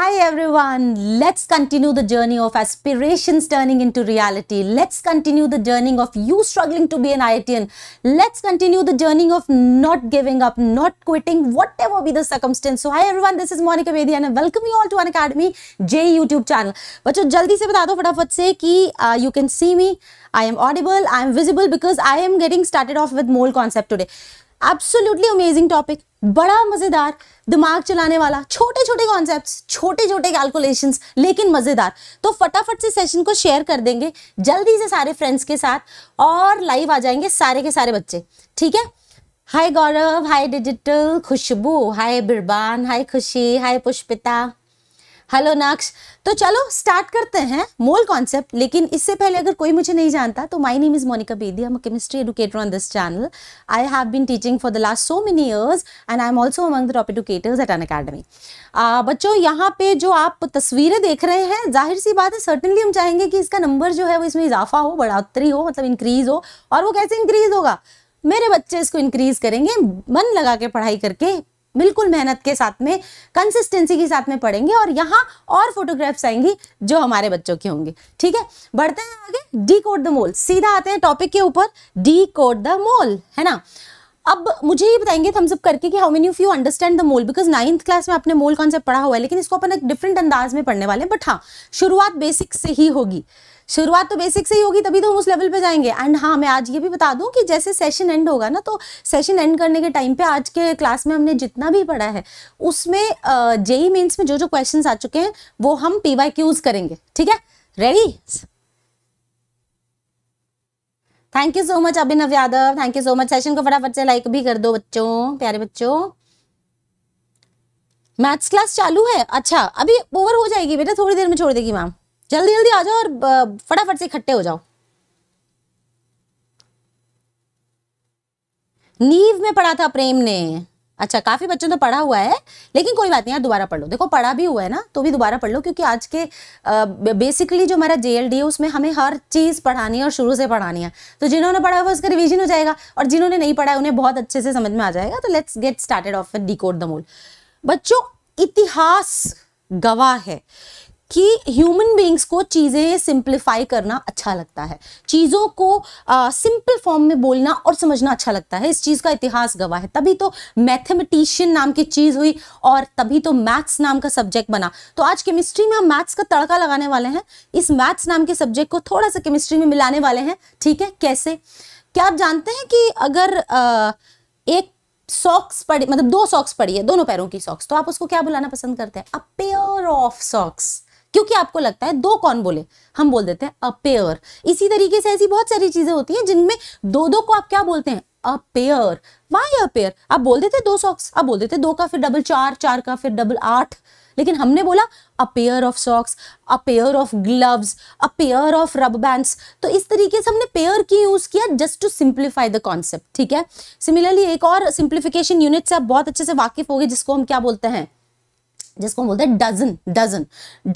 Hi everyone, let's continue the journey of aspirations turning into reality. Let's continue the journey of you struggling to be an IITian. Let's continue the journey of not giving up, not quitting, whatever be the circumstance. So hi everyone, this is Monica Bedi and I welcome you all to An Academy J YouTube channel. But जल्दी से बता दो फटाफट से कि you can see me, I am audible, I am visible because I am getting started off with mole concept today. Absolutely amazing topic बड़ा मज़ेदार दिमाग चलाने वाला छोटे छोटे कॉन्सेप्ट्स छोटे छोटे कैलकुलेशंस लेकिन मज़ेदार तो फटाफट से सेशन को शेयर कर देंगे जल्दी से सारे फ्रेंड्स के साथ और लाइव आ जाएंगे सारे के सारे बच्चे ठीक है हाय गौरव हाय डिजिटल खुशबू हाय बिरबान हाय खुशी हाय पुष्पिता हेलो नक्श तो चलो स्टार्ट करते हैं मोल कॉन्सेप्ट लेकिन इससे पहले अगर कोई मुझे नहीं जानता तो my name is Monika Bedi I am chemistry educator on this channel I have been teaching for the last so many years and I am also among the top educators at Unacademy बच्चों यहाँ पे जो आप तस्वीरें देख रहे हैं जाहिर सी बात है सर्टनली हम चाहेंगे कि इसका नंबर जो है वो इसमें इजाफा हो बढ़ोतरी हो मतलब इंक्रीज़ हो और वो कैसे इंक्रीज़ होगा मेरे बच्चे इसको इंक्रीज़ करेंगे मन लगा के पढ़ाई करके बिल्कुल मेहनत के साथ में कंसिस्टेंसी के साथ में पढ़ेंगे और यहाँ और फोटोग्राफ्स आएंगी जो हमारे बच्चों के होंगे ठीक है बढ़ते हैं आगे डी कोड द मोल सीधा आते हैं टॉपिक के ऊपर डी कोड द मोल है ना अब मुझे ये बताएंगे थम्स अप करके कि how many of you understand the mole because ninth class में आपने मोल कॉन्सेप्ट पढ़ा हुआ है लेकिन इसको अपन एक डिफरेंट अंदाज में पढ़ने वाले हैं बट हाँ शुरुआत बेसिक से ही होगी शुरुआत तो बेसिक से ही होगी तभी तो हम उस लेवल पे जाएंगे एंड हाँ मैं आज ये भी बता दूं कि जैसे सेशन एंड होगा ना तो सेशन एंड करने के टाइम पे आज के क्लास में हमने जितना भी पढ़ा है उसमें जेई मेन्स में जो जो क्वेश्चन आ चुके हैं वो हम पी वाई क्यूज करेंगे ठीक है ready thank you so much Abhinav Yadav thank you so much session को फटाफट से लाइक भी कर दो बच्चों प्यारे बच्चों मैथ्स क्लास चालू है अच्छा अभी ओवर हो जाएगी बेटा थोड़ी देर में छोड़ देगी मैम जल्दी जल्दी आ जाओ और फटाफट से इकट्ठे हो जाओ नीव में पढ़ा था प्रेम ने अच्छा काफी बच्चों ने पढ़ा हुआ है लेकिन कोई बात नहीं यार दोबारा पढ़ लो देखो पढ़ा भी हुआ है ना तो भी दोबारा पढ़ लो क्योंकि आज के आ, बेसिकली जो हमारा जेएलडी है उसमें हमें हर चीज़ पढ़ानी है और शुरू से पढ़ानी है तो जिन्होंने पढ़ा हुआ उसका रिविजन हो जाएगा और जिन्होंने नहीं पढ़ा है उन्हें बहुत अच्छे से समझ में आ जाएगा तो let's get started of decode the mole बच्चों इतिहास गवाह है कि ह्यूमन बींग्स को चीज़ें सिंप्लीफाई करना अच्छा लगता है चीज़ों को सिंपल फॉर्म में बोलना और समझना अच्छा लगता है इस चीज़ का इतिहास गवाह है तभी तो मैथमेटिशियन नाम की चीज़ हुई और तभी तो मैथ्स नाम का सब्जेक्ट बना तो आज केमिस्ट्री में हम मैथ्स का तड़का लगाने वाले हैं इस मैथ्स नाम के सब्जेक्ट को थोड़ा सा केमिस्ट्री में मिलाने वाले हैं ठीक है कैसे क्या आप जानते हैं कि अगर आ, एक सॉक्स पड़ी मतलब दो सॉक्स पड़ी है दोनों पैरों की सॉक्स तो आप उसको क्या बुलाना पसंद करते हैं अ पेयर ऑफ सॉक्स क्योंकि आपको लगता है दो कौन बोले हम बोल देते हैं अपेयर इसी तरीके से ऐसी बहुत सारी चीजें होती हैं जिनमें दो दो को आप क्या बोलते हैं अपेयर वाई अपेयर आप बोल देते दो सॉक्स आप बोल देते दो का फिर डबल चार चार का फिर डबल आठ लेकिन हमने बोला a pair of socks a pair of gloves a pair of rubber bands तो इस तरीके से हमने पेयर की यूज़ किया just to simplify the concept ठीक है सिमिलरली एक और सिंप्लीफिकेशन यूनिट से आप बहुत अच्छे से वाकिफ हो गए जिसको हम क्या बोलते हैं जिसको बोलते हैं डजन डजन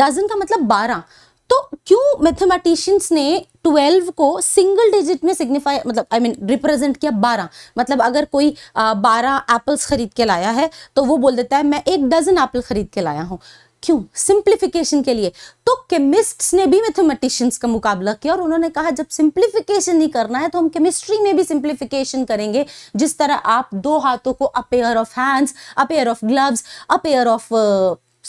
डजन का मतलब बारह तो क्यों मैथमेटिशियंस ने ट्वेल्व को सिंगल डिजिट में सिग्निफाई मतलब आई मीन रिप्रेजेंट किया बारह मतलब अगर कोई बारह एप्पल्स खरीद के लाया है तो वो बोल देता है मैं एक डजन एप्पल खरीद के लाया हूँ क्यों सिंप्लीफिकेशन के लिए तो केमिस्ट्स ने भी मैथमेटिशियंस का मुकाबला किया और उन्होंने कहा जब सिंप्लीफिकेशन नहीं करना है तो हम केमिस्ट्री में भी सिंप्लीफिकेशन करेंगे जिस तरह आप दो हाथों को a pair of hands a pair of gloves a pair of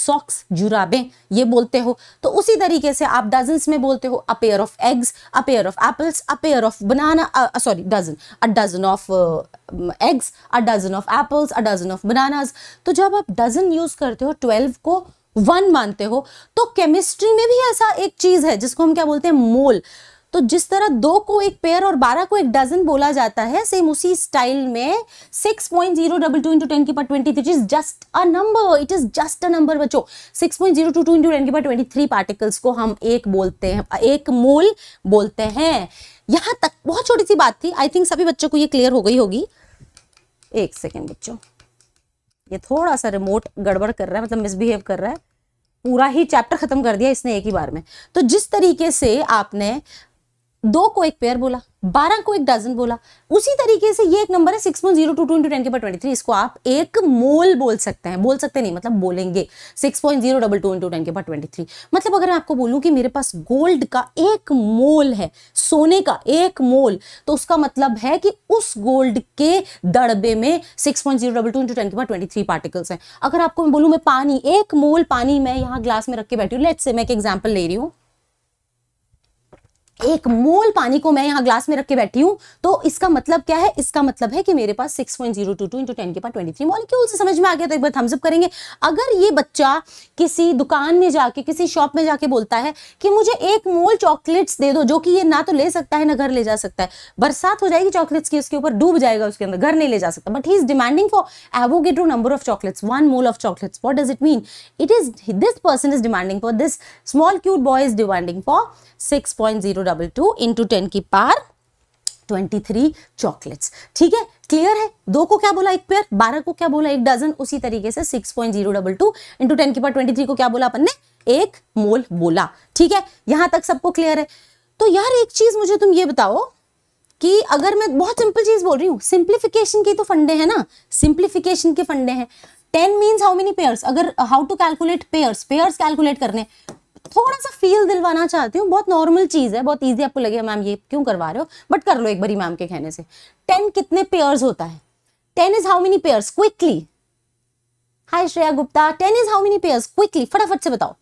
socks जुराबें ये बोलते हो तो उसी तरीके से आप डजन्स में बोलते हो a pair of eggs a pair of apples a pair of banana sorry dozen a dozen of eggs a dozen of apples a dozen of bananas तो जब आप डजन यूज़ करते हो ट्वेल्व को वन मानते हो तो केमिस्ट्री में भी ऐसा एक चीज है जिसको हम क्या बोलते हैं मोल तो जिस तरह दो को एक पेयर और बारह को एक डजन बोला जाता है सेम उसी स्टाइल में six point zero double two into ten की power twenty three is just a number it is just a number बच्चों six point zero two two into ten की पर ट्वेंटी थ्री पार्टिकल्स को हम एक बोलते हैं एक मोल बोलते हैं यहां तक बहुत छोटी सी बात थी आई थिंक सभी बच्चों को ये क्लियर हो गई होगी एक सेकेंड बच्चों ये थोड़ा सा रिमोट गड़बड़ कर रहा है मतलब मिसबिहेव कर रहा है पूरा ही चैप्टर खत्म कर दिया इसने एक ही बार में तो जिस तरीके से आपने दो को एक पेयर बोला बारह को एक डजन बोला उसी तरीके से ये एक नंबर है six point zero two two into ten के पर ट्वेंटी थ्री इसको आप एक मोल बोल सकते हैं बोल सकते नहीं मतलब बोलेंगे six point zero double two into ten के पर ट्वेंटी थ्री मतलब अगर मैं आपको बोलूं कि मेरे पास गोल्ड का एक मोल है सोने का एक मोल तो उसका मतलब है कि उस गोल्ड के दड़बे में six point zero double two into ten के पर ट्वेंटी थ्री पार्टिकल्स हैं अगर आपको मैं बोलूँ मैं पानी एक मोल पानी मैं यहाँ ग्लास में रख के बैठी हूँ लेट से मैं एक एग्जाम्पल ले रही हूँ एक मोल पानी को मैं यहाँ ग्लास में रख के बैठी हूँ तो इसका मतलब क्या है इसका मतलब है कि मेरे पास 6.022 point zero two two into ten के पास ट्वेंटी थ्री मॉलिक्यूल से समझ में आ गया तो एक बार थम्सअप करेंगे अगर ये बच्चा किसी दुकान में जाके किसी शॉप में जाके बोलता है कि मुझे एक मोल चॉकलेट्स दे दो जो कि ये ना तो ले सकता है ना घर ले जा सकता है बरसात हो जाएगी चॉकलेट्स की उसके ऊपर डूब जाएगा उसके अंदर घर नहीं ले जा सकता but he is demanding for Avogadro number of chocolates one mole of chocolates what does it mean it is this person is demanding for this small cute boy is demanding for six point zero zero double two into ten की पार twenty three chocolates ठीक है clear है दो को क्या बोला एक pair बारह को क्या बोला एक डजन उसी तरीके से six point zero double two into ten की पार ट्वेंटी थ्री को क्या बोला अपन ने एक मोल बोला ठीक है यहां तक सबको क्लियर है तो यार एक चीज मुझे तुम ये बताओ कि अगर मैं बहुत सिंपल चीज बोल रही हूँ सिंप्लीफिकेशन के तो फंडे हैं ना सिंप्लीफिकेशन के फंडे हैं ten means how many pairs अगर how to calculate pairs pairs calculate करने थोड़ा सा फील दिलवाना चाहती हूँ बहुत नॉर्मल चीज़ है बहुत ईजी आपको लगे मैम ये क्यों करवा रहे हो बट कर लो एक बारी मैम के कहने से टेन कितने पेयर्स होता है ten is how many pairs quickly hi Shreya Gupta ten is how many pairs quickly फटाफट से बताओ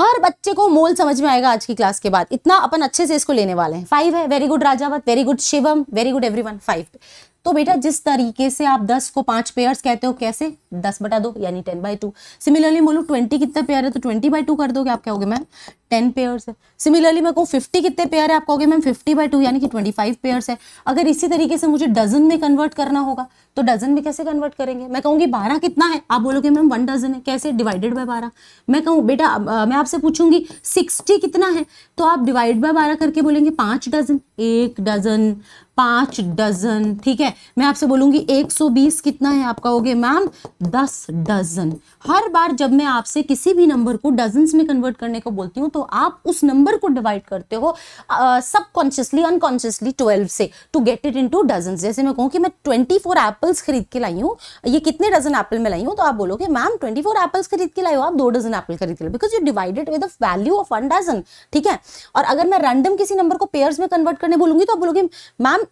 हर बच्चे को मोल समझ में आएगा आज की क्लास के बाद इतना अपन अच्छे से इसको लेने वाले हैं फाइव है very good Rajawat very good Shivam very good everyone five तो बेटा जिस तरीके से आप दस को पांच पेयर्स कहते हो कैसे दस बटा दो यानी टेन बाई टू सिमिलरली बोलो ट्वेंटी कितने पेयर है तो ट्वेंटी बाई टू कर दोगे आप कहोगे मैम टेन पेयर्स है सिमिलरली मैं कहूँ फिफ्टी कितने पेयर है आप कहोगे मैम फिफ्टी बाई टू यानी कि ट्वेंटी फाइव पेयर्स है अगर इसी तरीके से मुझे डजन में कन्वर्ट करना होगा तो डजन में कैसे कन्वर्ट करेंगे मैं कहूँगी बारह कितना है आप बोलोगे मैम वन डजन है कैसे डिवाइडेड बाय बारह मैं कहूँ बेटा मैं आपसे पूछूंगी सिक्सटी कितना है तो आप डिवाइड बाय बारह करके बोलेंगे पाँच डजन एक डज़न पाँच डज़न ठीक है मैं आपसे बोलूँगी 120 कितना है आपका हो गया मैम 10 डज़न हर बार जब मैं आपसे किसी भी नंबर को डजन में कन्वर्ट करने को बोलती हूँ तो आप उस नंबर को डिवाइड करते हो सबकॉन्शियसली अनकॉन्शियसली 12 से to get it into dozens जैसे मैं कहूँ कि मैं 24 एप्पल्स खरीद के लाई हूँ ये कितने डजन एप्पल में लाई हूँ तो आप बोलोगे मैम ट्वेंटी फोर एप्पल्स खरीद के लाई हो आप दो डजन एप्पल खरीद के लाए because you divided with value of one dozen ठीक है और अगर मैं रैंडम किसी नंबर को पेयर्स में कन्वर्ट करने करने बोलूंगी तो आप बोलोगे मैम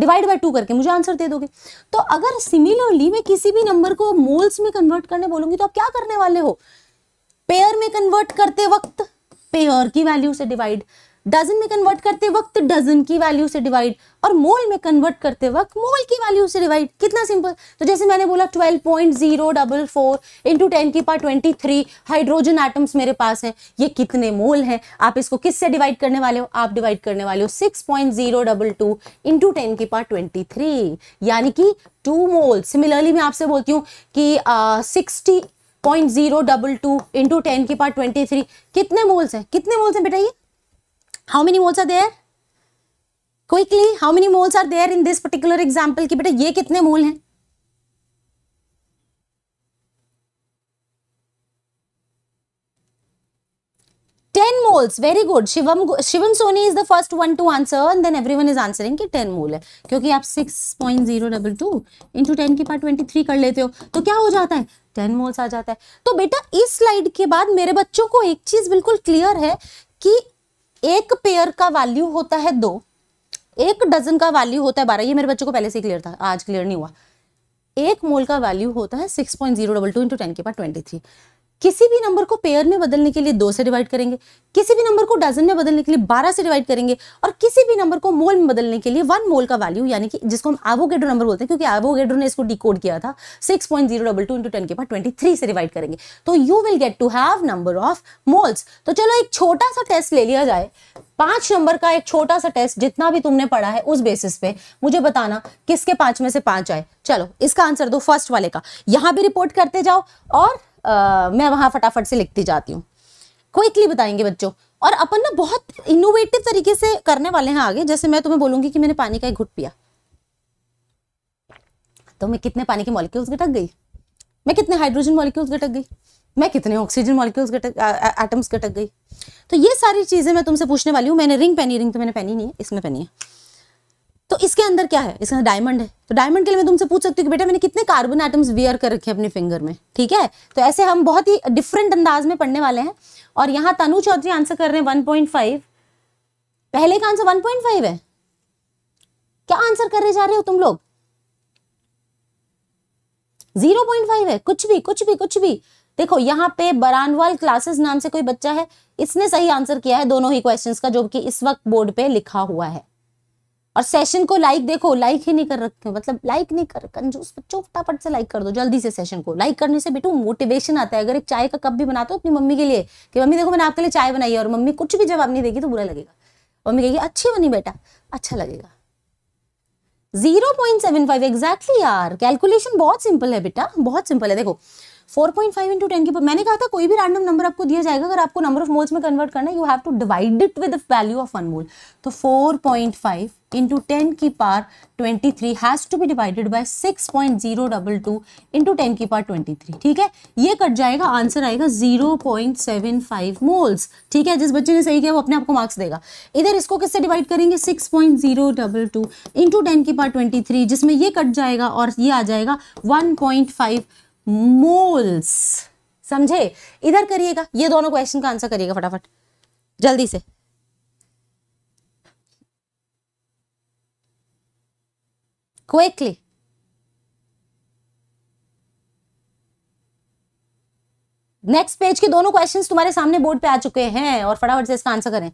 डिवाइड बाय टू करके मुझे आंसर दे दोगे तो अगर सिमिलरली मैं किसी भी नंबर को मोल्स में कन्वर्ट करने बोलूंगी तो आप क्या करने वाले हो पेयर में कन्वर्ट करते वक्त पेयर की वैल्यू से डिवाइड डजन में कन्वर्ट करते वक्त डजन की वैल्यू से डिवाइड और मोल में कन्वर्ट करते वक्त मोल की वैल्यू से डिवाइड कितना सिंपल तो जैसे मैंने बोला twelve point zero double four into ten की पार ट्वेंटी थ्री हाइड्रोजन एटम्स मेरे पास हैं ये कितने मोल हैं आप इसको किससे डिवाइड करने वाले हो आप डिवाइड करने वाले हो six point zero double two into ten की पार ट्वेंटी थ्री यानी कि टू मोल सिमिलरली मैं आपसे बोलती हूँ कि sixty point zero double two into ten की पार ट्वेंटी थ्री कितने मोल्स हैं कितने मोल्स हैं बेटा ये how many moles are there quickly how many moles are there in this particular example की बेटा ये कितने मोल हैं ten moles very good Shivam Shivam Soni is the first one to answer and then everyone is answering कि ten mole है क्योंकि आप six point zero double two into ten की पार्ट ट्वेंटी थ्री कर लेते हो तो क्या हो जाता है टेन मोल्स आ जाता है तो बेटा इस स्लाइड के बाद मेरे बच्चों को एक चीज बिल्कुल क्लियर है कि एक पेयर का वैल्यू होता है दो एक डजन का वैल्यू होता है बारह ये मेरे बच्चों को पहले से क्लियर था आज क्लियर नहीं हुआ एक मोल का वैल्यू होता है six point zero double two into ten के पास ट्वेंटी थ्री किसी भी नंबर को पेयर में बदलने के लिए दो से डिवाइड करेंगे किसी भी नंबर को डजन में बदलने के लिए बारह से डिवाइड करेंगे और किसी भी नंबर को मोल में बदलने के लिए वन मोल का वैल्यू यानी कि जिसको हम आवोगेड्रो नंबर बोलते हैं क्योंकि आवोगेड्रो ने इसको डिकोड किया था six point zero double two into ten के पास ट्वेंटी थ्री से डिवाइड करेंगे तो you will get to have number of moles तो चलो एक छोटा सा टेस्ट ले लिया जाए पांच नंबर का एक छोटा सा टेस्ट जितना भी तुमने पढ़ा है उस बेसिस पे मुझे बताना किसके पांच में से पांच आए चलो इसका आंसर दो फर्स्ट वाले का यहां भी रिपोर्ट करते जाओ और आ, मैं वहाँ फटाफट से लिखती जाती हूँ क्विकली बताएंगे बच्चों और अपन ना बहुत इनोवेटिव तरीके से करने वाले हैं आगे जैसे मैं तुम्हें बोलूंगी कि मैंने पानी का एक घुट पिया तो मैं कितने पानी के मॉलिक्यूल्स घटक गई मैं कितने हाइड्रोजन मॉलिक्यूल्स घटक गई मैं कितने ऑक्सीजन मॉलिक्यूल्स घटक एटम्स घटक गई तो ये सारी चीज़ें मैं तुमसे पूछने वाली हूँ मैंने रिंग पहनी रिंग तो मैंने पहनी नहीं है इसमें पहनी है तो इसके अंदर क्या है इसके अंदर डायमंड है तो डायमंड के लिए मैं तुमसे पूछ सकती हूँ कि बेटा मैंने कितने कार्बन आइटम्स वियर कर रखे अपने फिंगर में ठीक है तो ऐसे हम बहुत ही डिफरेंट अंदाज में पढ़ने वाले हैं और यहाँ तनु चौधरी आंसर कर रहे हैं वन पहले का आंसर वन है क्या आंसर करने जा रहे हो तुम लोग 0.5 है कुछ भी कुछ भी कुछ भी देखो यहाँ पे बरानवाल क्लासेस नाम से कोई बच्चा है इसने सही आंसर किया है दोनों ही क्वेश्चंस का जो कि इस वक्त बोर्ड पे लिखा हुआ है और सेशन को लाइक देखो लाइक ही नहीं कर रखे मतलब लाइक नहीं कर कंजूस बच्चों फटाफट से लाइक कर दो जल्दी से सेशन को लाइक करने से बेटू मोटिवेशन आता है अगर एक चाय का कप भी बनाते हो अपनी मम्मी के लिए कि मम्मी देखो मैंने आपके लिए चाय बनाई है और मम्मी कुछ भी जवाब नहीं देगी तो बुरा लगेगा मम्मी कहेगी अच्छी बनी बेटा अच्छा लगेगा zero point seven five exactly यार कैलकुलेशन बहुत सिंपल है बेटा बहुत सिंपल है देखो four point five into ten की मैंने कहा था कोई भी रैंडम नंबर आपको दिया जाएगा अगर आपको नंबर ऑफ मोल्स में कन्वर्ट करना है you have to divide it with value of one mole तो four point five into ten की पार twenty three has to be divided by six point zero double two into ten की पार twenty three ठीक है ये cut जाएगा answer आएगा zero point seven five moles ठीक है जिस बच्चे ने सही किया वो अपने आपको मार्क्स देगा इधर इसको किससे डिवाइड करेंगे six point zero double two into ten की पार ट्वेंटी थ्री जिसमें ये कट जाएगा और ये आ जाएगा वन पॉइंट फाइव मोल्स समझे इधर करिएगा ये दोनों क्वेश्चन का आंसर करिएगा फटाफट जल्दी से क्विकली नेक्स्ट पेज के दोनों क्वेश्चंस तुम्हारे सामने बोर्ड पे आ चुके हैं और फटाफट से इसका आंसर करें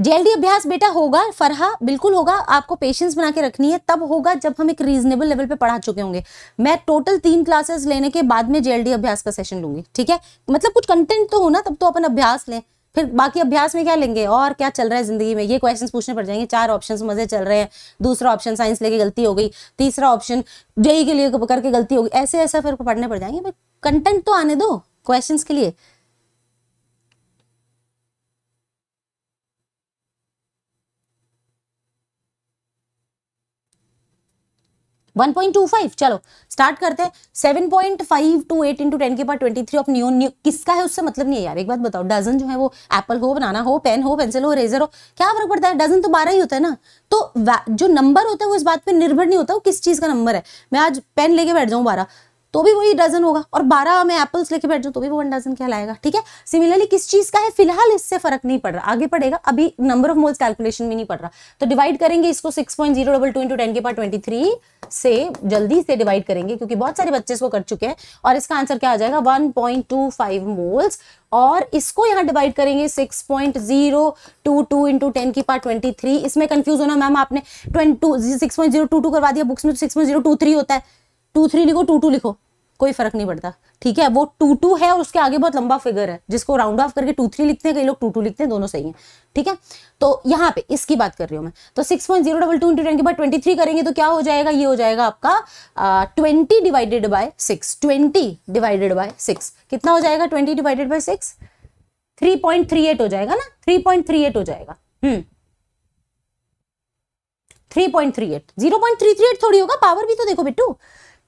जेएलडी अभ्यास बेटा होगा फरहा बिल्कुल होगा आपको पेशेंस बना के रखनी है तब होगा जब हम एक रीजनेबल लेवल पे पढ़ा चुके होंगे मैं टोटल तीन क्लासेस लेने के बाद में जेएलडी अभ्यास का सेशन लूंगी ठीक है मतलब कुछ कंटेंट तो हो ना तब तो अपन अभ्यास लें फिर बाकी अभ्यास में क्या लेंगे और क्या चल रहा है जिंदगी में ये क्वेश्चंस पूछने पड़ जाएंगे चार ऑप्शंस मजे चल रहे हैं दूसरा ऑप्शन साइंस लेके गलती हो गई तीसरा ऑप्शन जेई के लिए करके गलती हो गई ऐसे ऐसा फिर पढ़ने पड़ जाएंगे कंटेंट तो आने दो क्वेश्चंस के लिए 1.25 चलो स्टार्ट करते हैं 7.5 टू इंटू टेन के 23 ऑफ न्यू न्यू किसका है उससे मतलब नहीं है यार एक बात बताओ डजन जो है वो एप्पल हो बनाना हो पेन हो पेंसिल हो रेजर हो क्या फर्क पड़ता है डजन तो बारह ही होता है ना तो जो नंबर होता है वो इस बात पर निर्भर नहीं होता वो किस चीज़ का नंबर है मैं आज पेन लेके बैठ जाऊँ बारह तो भी वही डजन होगा और बारह में एप्पल्स लेके बैठ जाऊँ तो भी वो वन डजन कहलाएगा ठीक है सिमिलरली किस चीज़ का है फिलहाल इससे फर्क नहीं पड़ रहा आगे पड़ेगा अभी नंबर ऑफ मोल्स कैलकुलेशन में नहीं पड़ रहा तो डिवाइड करेंगे इसको six point zero double two into ten के पार ट्वेंटी थ्री से जल्दी से डिवाइड करेंगे क्योंकि बहुत सारे बच्चे इसको कर चुके हैं और इसका आंसर क्या आ जाएगा one point two five moles और इसको यहाँ डिवाइड करेंगे six point zero two two into ten की पार ट्वेंटी थ्री इसमें कंफ्यूज होना मैम आपने twenty six point zero two two करवा दिया बुक्स में six point zero two three होता है टू थ्री लिखो टू टू लिखो कोई फर्क नहीं पड़ता ठीक है वो टू टू है और उसके आगे बहुत लंबा फिगर है जिसको राउंड ऑफ करके टू थ्री लिखते हैं कई लोग टू टू लिखते हैं दोनों सही है ठीक है तो यहाँ पे इसकी बात कर रही हूँ मैं तो six point zero double two into ten के बाद ट्वेंटी थ्री करेंगे तो क्या हो जाएगा ये हो जाएगा आपका twenty divided by six twenty divided by six कितना हो जाएगा twenty divided by six three point three eight हो जाएगा ना थ्री पॉइंट थ्री एट हो जाएगा hmm three point three eight zero point three three eight थोड़ी होगा पावर भी तो देखो बिट्टू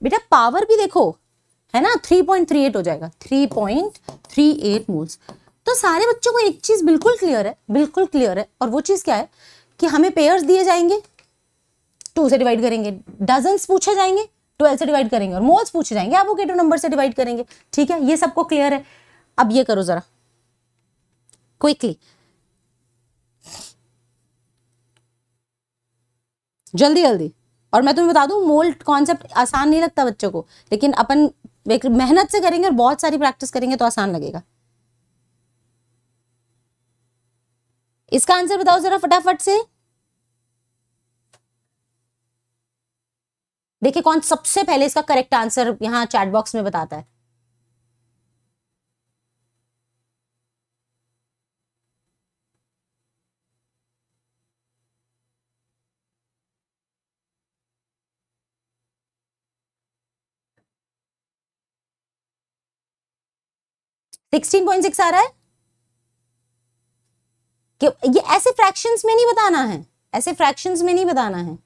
बेटा पावर भी देखो है ना 3.38 हो जाएगा 3.38 मोल्स तो सारे बच्चों को एक चीज बिल्कुल क्लियर है बिल्कुल क्लियर है और वो चीज क्या है कि हमें पेयर्स दिए जाएंगे टू से डिवाइड करेंगे डजन पूछे जाएंगे ट्वेल्व से डिवाइड करेंगे और मोल्स पूछे जाएंगे आप एवोकेटिव नंबर से डिवाइड करेंगे ठीक है ये सबको क्लियर है अब ये करो जरा क्विकली जल्दी जल्दी और मैं तुम्हें बता दूं मोल कॉन्सेप्ट आसान नहीं लगता बच्चों को लेकिन अपन मेहनत से करेंगे और बहुत सारी प्रैक्टिस करेंगे तो आसान लगेगा इसका आंसर बताओ जरा फटाफट से देखिए कौन सबसे पहले इसका करेक्ट आंसर यहाँ चैट बॉक्स में बताता है सिक्सटीन आ रहा है कि ये ऐसे फ्रैक्शंस में नहीं बताना है ऐसे फ्रैक्शंस में नहीं बताना है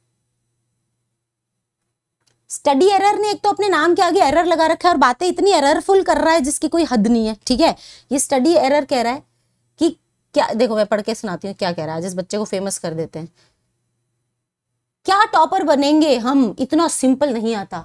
स्टडी एरर ने एक तो अपने नाम के आगे एरर लगा रखा है और बातें इतनी एररफुल कर रहा है जिसकी कोई हद नहीं है ठीक है ये स्टडी एरर कह रहा है कि क्या देखो मैं पढ़ के सुनाती हूँ क्या कह रहा है जिस बच्चे को फेमस कर देते हैं क्या टॉपर बनेंगे हम इतना सिंपल नहीं आता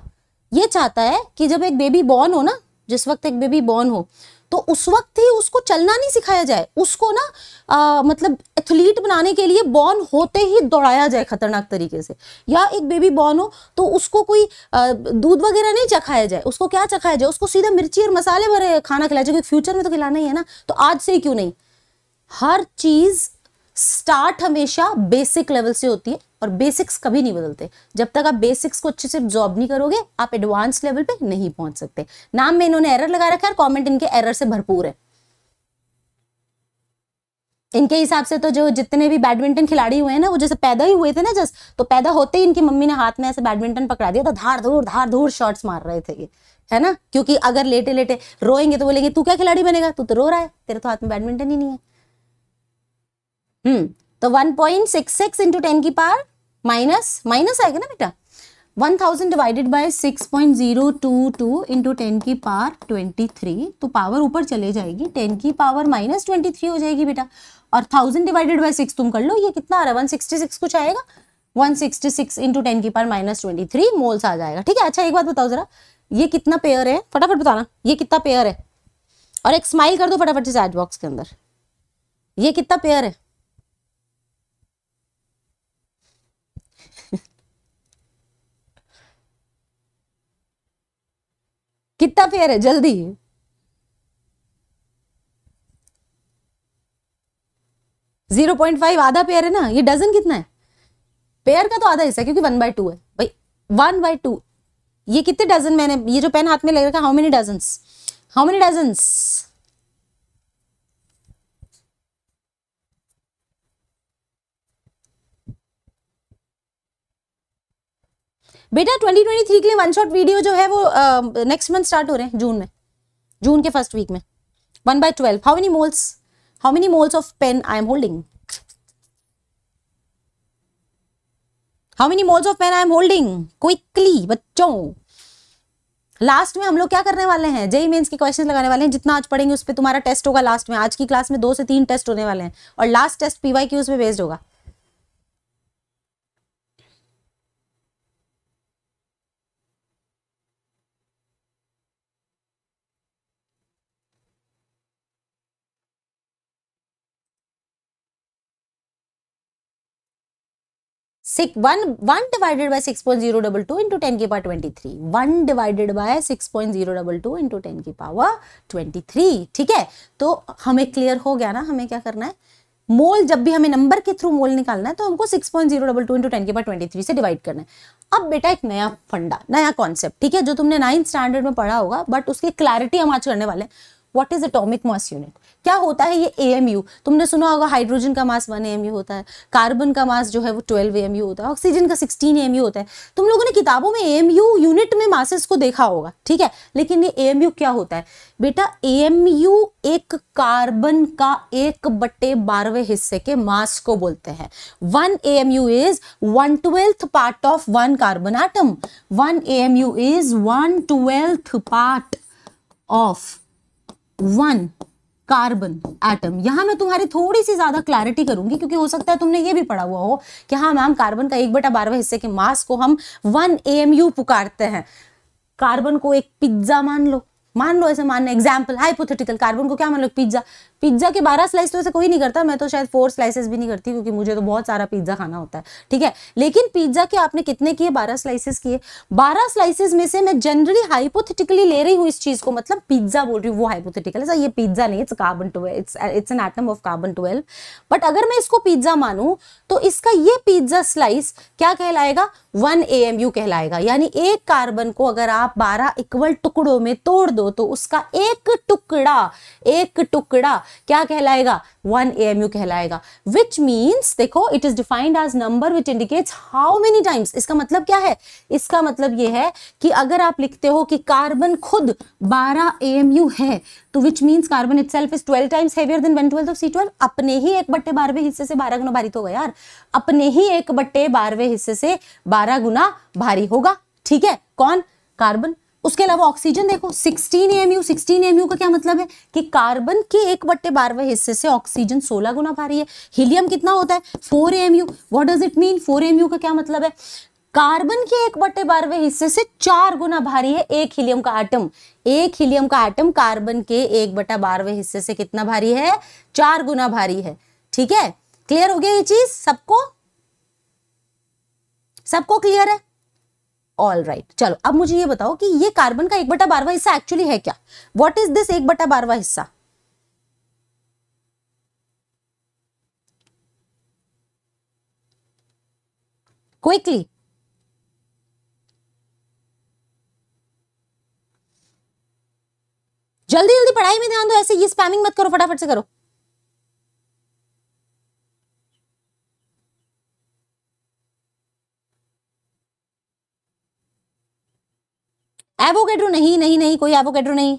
ये चाहता है कि जब एक बेबी बॉर्न हो ना जिस वक्त एक बेबी बॉर्न हो तो उस वक्त ही उसको चलना नहीं सिखाया जाए उसको ना आ, मतलब एथलीट बनाने के लिए बॉर्न होते ही दौड़ाया जाए खतरनाक तरीके से या एक बेबी बॉर्न हो तो उसको कोई दूध वगैरह नहीं चखाया जाए उसको क्या चखाया जाए उसको सीधा मिर्ची और मसाले भरे खाना खिलाया जाए क्योंकि फ्यूचर में तो खिलाना ही है ना तो आज से क्यों नहीं हर चीज़ स्टार्ट हमेशा बेसिक लेवल से होती है और बेसिक्स कभी नहीं बदलते जब तक आप बेसिक्स को अच्छे से जॉब नहीं करोगे आप एडवांस लेवल पे नहीं पहुंच सकते नाम में इन्होंने एरर लगा रखा है और कॉमेंट इनके एरर से भरपूर है इनके हिसाब से तो जो जितने भी बैडमिंटन खिलाड़ी हुए हैं ना वो जैसे पैदा ही हुए थे ना जस्ट तो पैदा होते ही इनकी मम्मी ने हाथ में ऐसे बैडमिंटन पकड़ा दिया था धार धूर धार धूर शॉर्ट्स मार रहे थे ये है ना क्योंकि अगर लेटे लेटे रोएंगे तो बोलेंगे तू क्या खिलाड़ी बनेगा तू तो रो रहा है तेरे तो हाथ में बैडमिंटन ही नहीं है हम्म तो 1.66 point six six into ten की पावर माइनस माइनस आएगा ना बेटा 1000 thousand divided by six point zero two two into ten की पावर ट्वेंटी थ्री तो पावर ऊपर चले जाएगी टेन की पावर माइनस ट्वेंटी थ्री हो जाएगी बेटा और थाउजेंड डिवाइडेड बाय सिक्स तुम कर लो ये कितना आ रहा है वन सिक्सटी सिक्स कुछ आएगा one sixty six into ten की power minus twenty three moles आ जाएगा ठीक है अच्छा एक बात बताओ जरा ये कितना पेयर है फटाफट बताना ये कितना पेयर है और एक स्माइल कर दो फटाफट से चैट बॉक्स के अंदर ये कितना पेयर है कितना फेयर है जल्दी जीरो पॉइंट फाइव आधा पेयर है ना ये डजन कितना है पेयर का तो आधा हिस्सा क्योंकि वन बाय टू है भाई वन बाय टू ये कितने डजन मैंने ये जो पेन हाथ में लग रखा how many dozen how many dozen बेटा 2023 के लिए वन शॉट वीडियो जो है वो नेक्स्ट मंथ स्टार्ट हो रहे हैं जून में जून के फर्स्ट वीक में one by twelve how many moles how many moles of pen I am holding how many moles of pen I am holding quickly बच्चों लास्ट में हम लोग क्या करने वाले हैं जेई मेन्स e के क्वेश्चन लगाने वाले हैं जितना आज पढ़ेंगे उस पर तुम्हारा टेस्ट होगा लास्ट में आज की क्लास में दो से तीन टेस्ट होने वाले हैं और लास्ट टेस्ट पीवाई क्यूज पे बेस्ड होगा की की ठीक है तो हमें क्लियर हो गया ना हमें क्या करना है मोल जब भी हमें नंबर के थ्रू मोल निकालना है तो हमको six point zero double two into ten की पार ट्वेंटी थ्री से डिवाइड करना है अब बेटा एक नया फंडा नया कॉन्सेप्ट ठीक है जो तुमने नाइन्थ स्टैंडर्ड में पढ़ा होगा बट उसकी क्लैरिटी हम आज करने वाले हैं what is atomic mass unit क्या होता है ये ए तुमने सुना होगा हाइड्रोजन का मास वन ए होता है कार्बन का मास जो है वो ट्वेल्व ए होता है ऑक्सीजन का सिक्सटीन ए होता है तुम लोगों ने किताबों में ए यूनिट में मासेस को देखा होगा ठीक है लेकिन ये ए क्या होता है बेटा ए एक कार्बन का एक बट्टे बारहवें हिस्से के मास को बोलते हैं one A M U is one twelfth part of one carbon atom one A M U is one twelfth part of one carbon atom यहां मैं तुम्हारी थोड़ी सी ज्यादा क्लैरिटी करूंगी क्योंकि हो सकता है तुमने ये भी पढ़ा हुआ हो कि हाँ मैम कार्बन का एक बटा बारहवें हिस्से के मास को हम वन ए पुकारते हैं कार्बन को एक पिज्जा मान लो मान लो ऐसे मान लो एग्जाम्पल हाइपोथेटिकल कार्बन को क्या मान लो पिज्जा पिज्ज़ा के बारह स्लाइस तो ऐसे कोई नहीं करता मैं तो शायद फोर स्लाइसेस भी नहीं करती क्योंकि मुझे तो बहुत सारा पिज्ज़ा खाना होता है ठीक है लेकिन पिज्ज़ा के आपने कितने किए बारह स्लाइसेस किए बारह स्लाइसेस में से मैं जनरली हाइपोथेटिकली ले रही हूँ इस चीज़ को मतलब पिज्ज़ा बोल रही हूँ वो हाइपोथेटिकल है सर ये पिज्ज़ा नहीं it's carbon twelve it's it's an atom of carbon twelve but अगर मैं इसको पिज्ज़ा मानू तो इसका ये पिज्ज़ा स्लाइस क्या कहलाएगा वन ए कहलाएगा यानी एक कार्बन को अगर आप बारह इक्वल टुकड़ों में तोड़ दो तो उसका एक टुकड़ा एक टुकड़ा क्या कहलाएगा वन ए एम यू कहलाएगा विच मीन्स देखो it is defined as number which indicates how many times इसका मतलब क्या है इसका मतलब ये है कि अगर आप लिखते हो कि कार्बन खुद बारह ए एम यू है तो which means carbon itself is twelve times heavier than one twelfth of C twelve अपने ही एक बट्टे बारहवें हिस्से से बारह गुना भारी तो होगा यार अपने ही एक बट्टे बारहवें हिस्से से बारह गुना भारी होगा ठीक है कौन कार्बन उसके अलावा ऑक्सीजन देखो 16 एमयू 16 एमयू का क्या मतलब है कि कार्बन के एक बट्टे बारहवें हिस्से से ऑक्सीजन 16 गुना भारी है हीलियम कितना होता है 4 M U what does it mean 4 M U का क्या मतलब है कार्बन के एक बट्टे बारहवें हिस्से से चार गुना भारी है एक हीलियम का आटम एक हीलियम का आटम कार्बन के एक बट्टा बारहवें हिस्से से कितना भारी है चार गुना भारी है ठीक है क्लियर हो गया ये चीज सबको सबको क्लियर है ऑल राइट right. चलो अब मुझे ये बताओ कि ये कार्बन का एक बटा बारवा हिस्सा एक्चुअली है क्या वॉट इज दिस एक बटा बारवा हिस्सा क्विकली जल्दी जल्दी पढ़ाई में ध्यान दो ऐसे ये स्पैमिंग मत करो फटाफट से करो एवोकेड्रो नहीं नहीं नहीं कोई एवोकेड्रो नहीं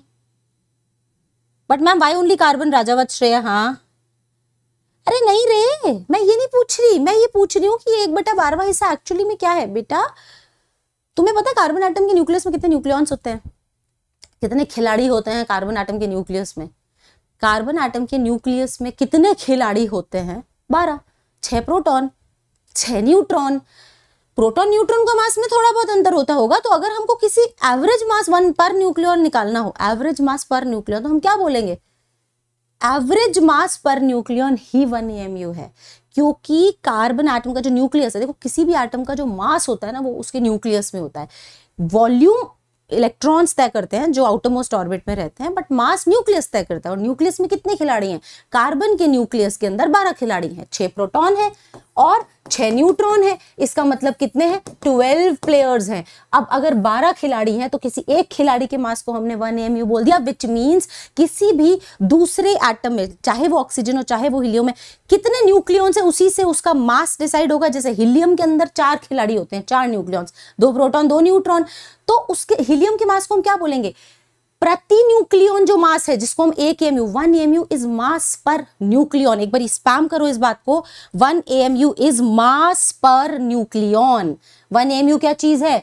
but ma'am why only carbon Rajawat Shrey हाँ अरे नहीं रे मैं ये नहीं पूछ रही मैं ये पूछ रही हूँ कि एक बटा बारवा हिस्सा एक्चुअली में क्या है बेटा तुम्हें पता है कार्बन आइटम के न्यूक्लियस में कितने न्यूक्लियॉन्स होते हैं कितने खिलाड़ी होते हैं कार्बन आइटम के न्यूक्लियस में कार्बन आइटम के न्यूक्लियस में कितने खिलाड़ी होते हैं बारह छ प्रोटॉन छ न्यूट्रॉन प्रोटॉन न्यूट्रॉन का मास में थोड़ा बहुत अंतर होता होगा तो अगर हमको किसी average mass one per nucleon निकालना हो एवरेज मास पर न्यूक्लियर तो हम क्या बोलेंगे average mass per nucleon he one you है क्योंकि कार्बन एटम का जो न्यूक्लियस है देखो किसी भी एटम का जो मास होता है ना वो उसके न्यूक्लियस में होता है वॉल्यूम इलेक्ट्रॉन्स तय करते हैं जो आउटरमोस्ट ऑर्बिट में रहते हैं बट मास न्यूक्लियस तय करता है और न्यूक्लियस में कितने खिलाड़ी हैं कार्बन के न्यूक्लियस के अंदर बारह खिलाड़ी हैं छः प्रोटॉन है और छः न्यूट्रॉन है इसका मतलब कितने हैं ट्वेल्व प्लेयर्स हैं अब अगर बारह खिलाड़ी हैं तो किसी एक खिलाड़ी के मास को हमने वन एम यू बोल दिया विच मीन्स किसी भी दूसरे एटम में चाहे वो ऑक्सीजन हो चाहे वो हीलियम है कितने न्यूक्लियॉन्स है उसी से उसका मास डिसाइड होगा जैसे हीलियम के अंदर चार खिलाड़ी होते हैं चार न्यूक्लियॉन्स दो प्रोटॉन दो न्यूट्रॉन तो उसके हीलियम के मास को हम क्या बोलेंगे प्रति न्यूक्लियन जो मास है जिसको हम एक M U one M U is mass per nucleon एक बार स्पैम करो इस बात को one M U is mass per nucleon one M you क्या चीज है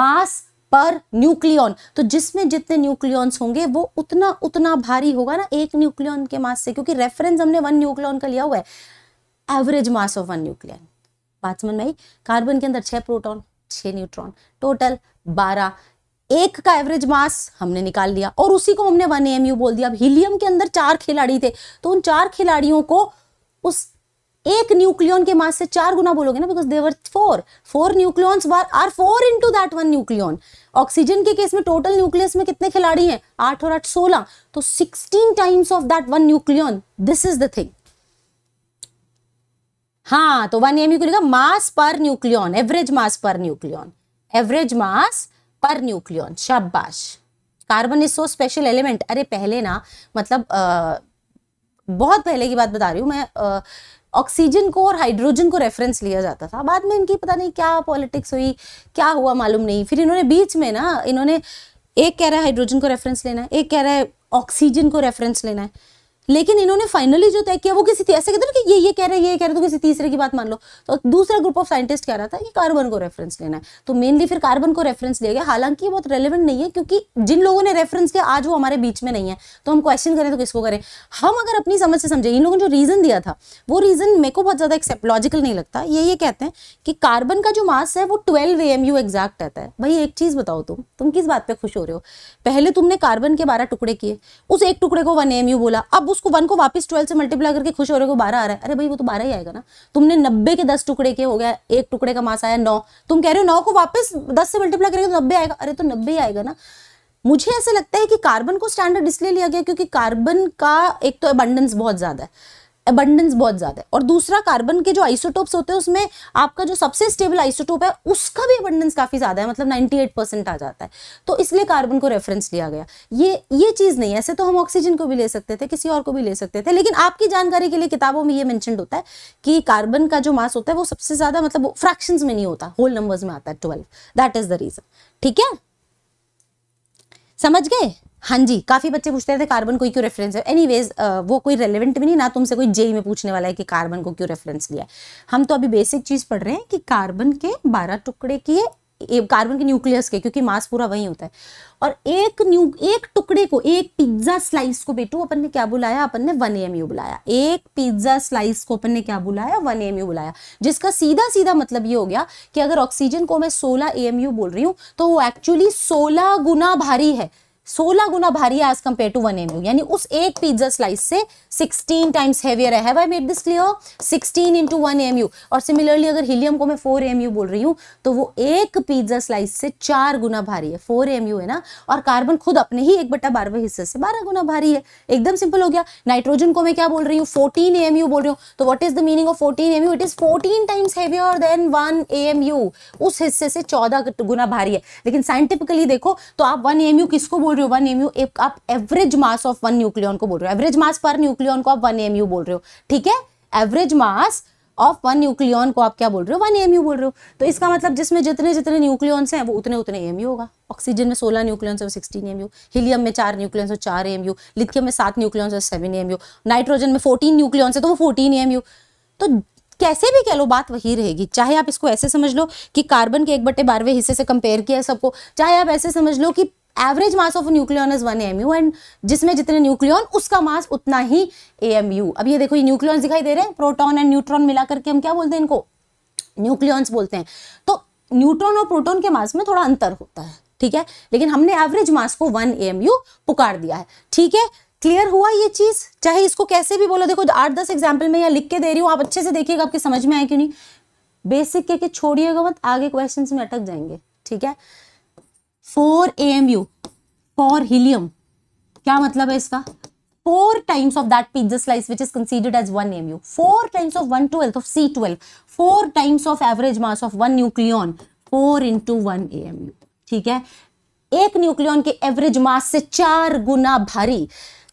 मास पर न्यूक्लियन तो जिसमें जितने न्यूक्लियंस होंगे वो उतना उतना भारी होगा ना एक न्यूक्लियन के मास से क्योंकि रेफरेंस हमने वन न्यूक्लियन का लिया हुआ है average mass of one nucleon बात समझ में आई कार्बन के अंदर छह प्रोटॉन छह न्यूट्रॉन टोटल बारह एक का एवरेज मास हमने निकाल लिया और उसी को हमने वन एम बोल दिया अब हीलियम के अंदर चार खिलाड़ी थे तो उन चार खिलाड़ियों को उस एक न्यूक्लियन के मास से चार गुना बोलोगे ना because there four four nucleons बार are four into that one nucleon oxygen के केस में टोटल न्यूक्लियस में कितने खिलाड़ी हैं आठ और आठ सोलह तो sixteen times of that one nucleon this is the thing हाँ तो वन एम यू को लिखा मास per nucleon average mass per nucleon average mass per nucleon शाबाश carbon is so special element अरे पहले ना मतलब आ, बहुत पहले की बात बता रही हूँ मैं ऑक्सीजन को और हाइड्रोजन को रेफरेंस लिया जाता था बाद में इनकी पता नहीं क्या पॉलिटिक्स हुई क्या हुआ मालूम नहीं फिर इन्होंने बीच में ना इन्होंने एक कह रहा है हाइड्रोजन को रेफरेंस लेना है एक कह रहा है ऑक्सीजन को रेफरेंस लेना है लेकिन इन्होंने फाइनली जो तय किया वो किसी ऐसे कहते कि ये ये कह रहे हैं ये कह रहे तो किसी तीसरे की बात मान लो तो दूसरा ग्रुप ऑफ साइंटिस्ट कह रहा था कि कार्बन को रेफरेंस लेना है तो मेनली फिर कार्बन को रेफरेंस लिया गया हालांकि ये बहुत रेलिवेंट नहीं है क्योंकि जिन लोगों ने रेफरेंस किया आज वो हमारे बीच में नहीं है तो हम क्वेश्चन करें तो किसको करें हम अगर अपनी समझ से समझे इन लोगों ने जो रीज़न दिया था वो रीज़न मेरे को बहुत ज़्यादा एक्सेप्ट लॉजिकल नहीं लगता ये ये कहते हैं कि कार्बन का जो मास है वो twelve A M U exact रहता है भाई एक चीज़ बताओ तुम तुम किस बात पर खुश हो रहे हो पहले तुमने कार्बन के बारह टुकड़े किए उस एक टुकड़े को वन ए बोला अब उसको वन को वापस ट्वेल्व से मल्टीप्लाई करके खुश हो रहे हो बारह आ रहा है अरे भाई वो तो बारह ही आएगा ना तुमने नब्बे के दस टुकड़े के हो गया एक टुकड़े का मास आया नौ तुम कह रहे हो नौ को वापस दस से मल्टीप्लाई करेंगे तो नब्बे आएगा अरे तो नब्बे ही आएगा ना मुझे ऐसे लगता है कि कार्बन को स्टैंडर्ड इसलिए लिया गया क्योंकि कार्बन का एक तो अबंडेंस बहुत ज़्यादा है अबंडेंस बहुत ज़्यादा है और दूसरा कार्बन के जो आइसोटोप्स होते हैं उसमें आपका जो सबसे स्टेबल आइसोटोप है उसका भी अबंडेंस काफ़ी ज़्यादा है मतलब 98 परसेंट आ जाता है तो इसलिए कार्बन को रेफरेंस लिया गया ये ये चीज़ नहीं है ऐसे तो हम ऑक्सीजन को भी ले सकते थे किसी और को भी ले सकते थे लेकिन आपकी जानकारी के लिए किताबों में ये मैंशन होता है कि कार्बन का जो मास होता है वो सबसे ज़्यादा मतलब फ्रैक्शन में नहीं होता होल नंबर्स में आता है twelve that is the reason ठीक है समझ गए हाँ जी काफ़ी बच्चे पूछते थे कार्बन तो को क्यों रेफरेंस है वेज वो कोई रेलिवेंट भी नहीं ना तुमसे कोई जेई e में पूछने वाला है कि कार्बन को क्यों रेफरेंस लिया हम तो अभी बेसिक चीज़ पढ़ रहे हैं कि कार्बन के बारह टुकड़े किए कार्बन के न्यूक्लियस के क्योंकि मास पूरा वही होता है और एक न्यू एक टुकड़े को एक पिज्ज़ा स्लाइस को बेटू अपन ने क्या बुलाया अपन ने वन एम यू बुलाया एक पिज्ज़ा स्लाइस को अपन ने क्या बुलाया वन एम यू बुलाया जिसका सीधा सीधा मतलब ये हो गया कि अगर ऑक्सीजन को मैं सोलह ए एम यू बोल रही हूँ तो वो एक्चुअली सोलह गुना भारी है सोलह गुना भारी है as compare to one M यानी उस एक पिज्जा स्लाइस से सिक्सटीन टाइम्स हैवियर है have I made this clear sixteen into one M U और सिमिलरली अगर हीलियम को मैं फोर एम यू बोल रही हूँ तो वो एक पिज्जा स्लाइस से चार गुना भारी है फोर एम यू है ना और कार्बन खुद अपने ही एक बटा बारहवें हिस्से से बारह गुना भारी है एकदम सिंपल हो गया नाइट्रोजन को मैं क्या बोल रही हूँ फोर्टीन एम बोल रही हूँ तो what is the meaning of fourteen M it is fourteen times heavier than one M उस हिस्से से चौदह गुना भारी है लेकिन साइंटिफिकली देखो तो आप वन एम किसको बोल बोल रहे हो वन एम एक आप average mass of one nucleon को बोल रहे हो एवरेज मास पर न्यूक्लियन को आप वन एम बोल रहे हो ठीक है average mass of one nucleon को आप क्या बोल रहे हो वन एम बोल रहे हो तो इसका मतलब जिसमें जितने जितने न्यूक्लियंस हैं वो उतने उतने एम होगा ऑक्सीजन में सोलह न्यूक्लियंस है सिक्सटीन एम हीलियम में चार न्यूक्लियंस है चार एम लिथियम में सात न्यूक्लियंस है सेवन एम नाइट्रोजन में फोर्टीन न्यूक्लियंस है तो वो फोर्टीन एम तो कैसे भी कह लो बात वही रहेगी चाहे आप इसको ऐसे समझ लो कि कार्बन के एक बटे बारहवें हिस्से से कंपेयर किया है सबको चाहे आप ऐसे समझ लो कि average mass of nucleon is one M and जिसमें जितने न्यूक्लियन उसका मास उतना ही ए अब ये देखो ये न्यूक्लियन दिखाई दे रहे हैं प्रोटोन एंड न्यूट्रॉन मिला करके हम क्या बोलते हैं इनको न्यूक्लियंस बोलते हैं तो न्यूट्रॉन और प्रोटॉन के मास में थोड़ा अंतर होता है ठीक है लेकिन हमने एवरेज मास को वन ए पुकार दिया है ठीक है क्लियर हुआ ये चीज चाहे इसको कैसे भी बोलो देखो आठ दस एग्जाम्पल में यहाँ लिख के दे रही हूँ आप अच्छे से देखिएगा आपके समझ में आए क्यों नहीं बेसिक के, के छोड़िएगा मत आगे क्वेश्चन में अटक जाएंगे ठीक है four A M you for helium क्या मतलब है इसका four times of that pizza slice which is considered as one M you four times of one twelfth of C twelve four times of average mass of one nucleon four into one A M you ठीक है एक nucleon के average mass से चार गुना भारी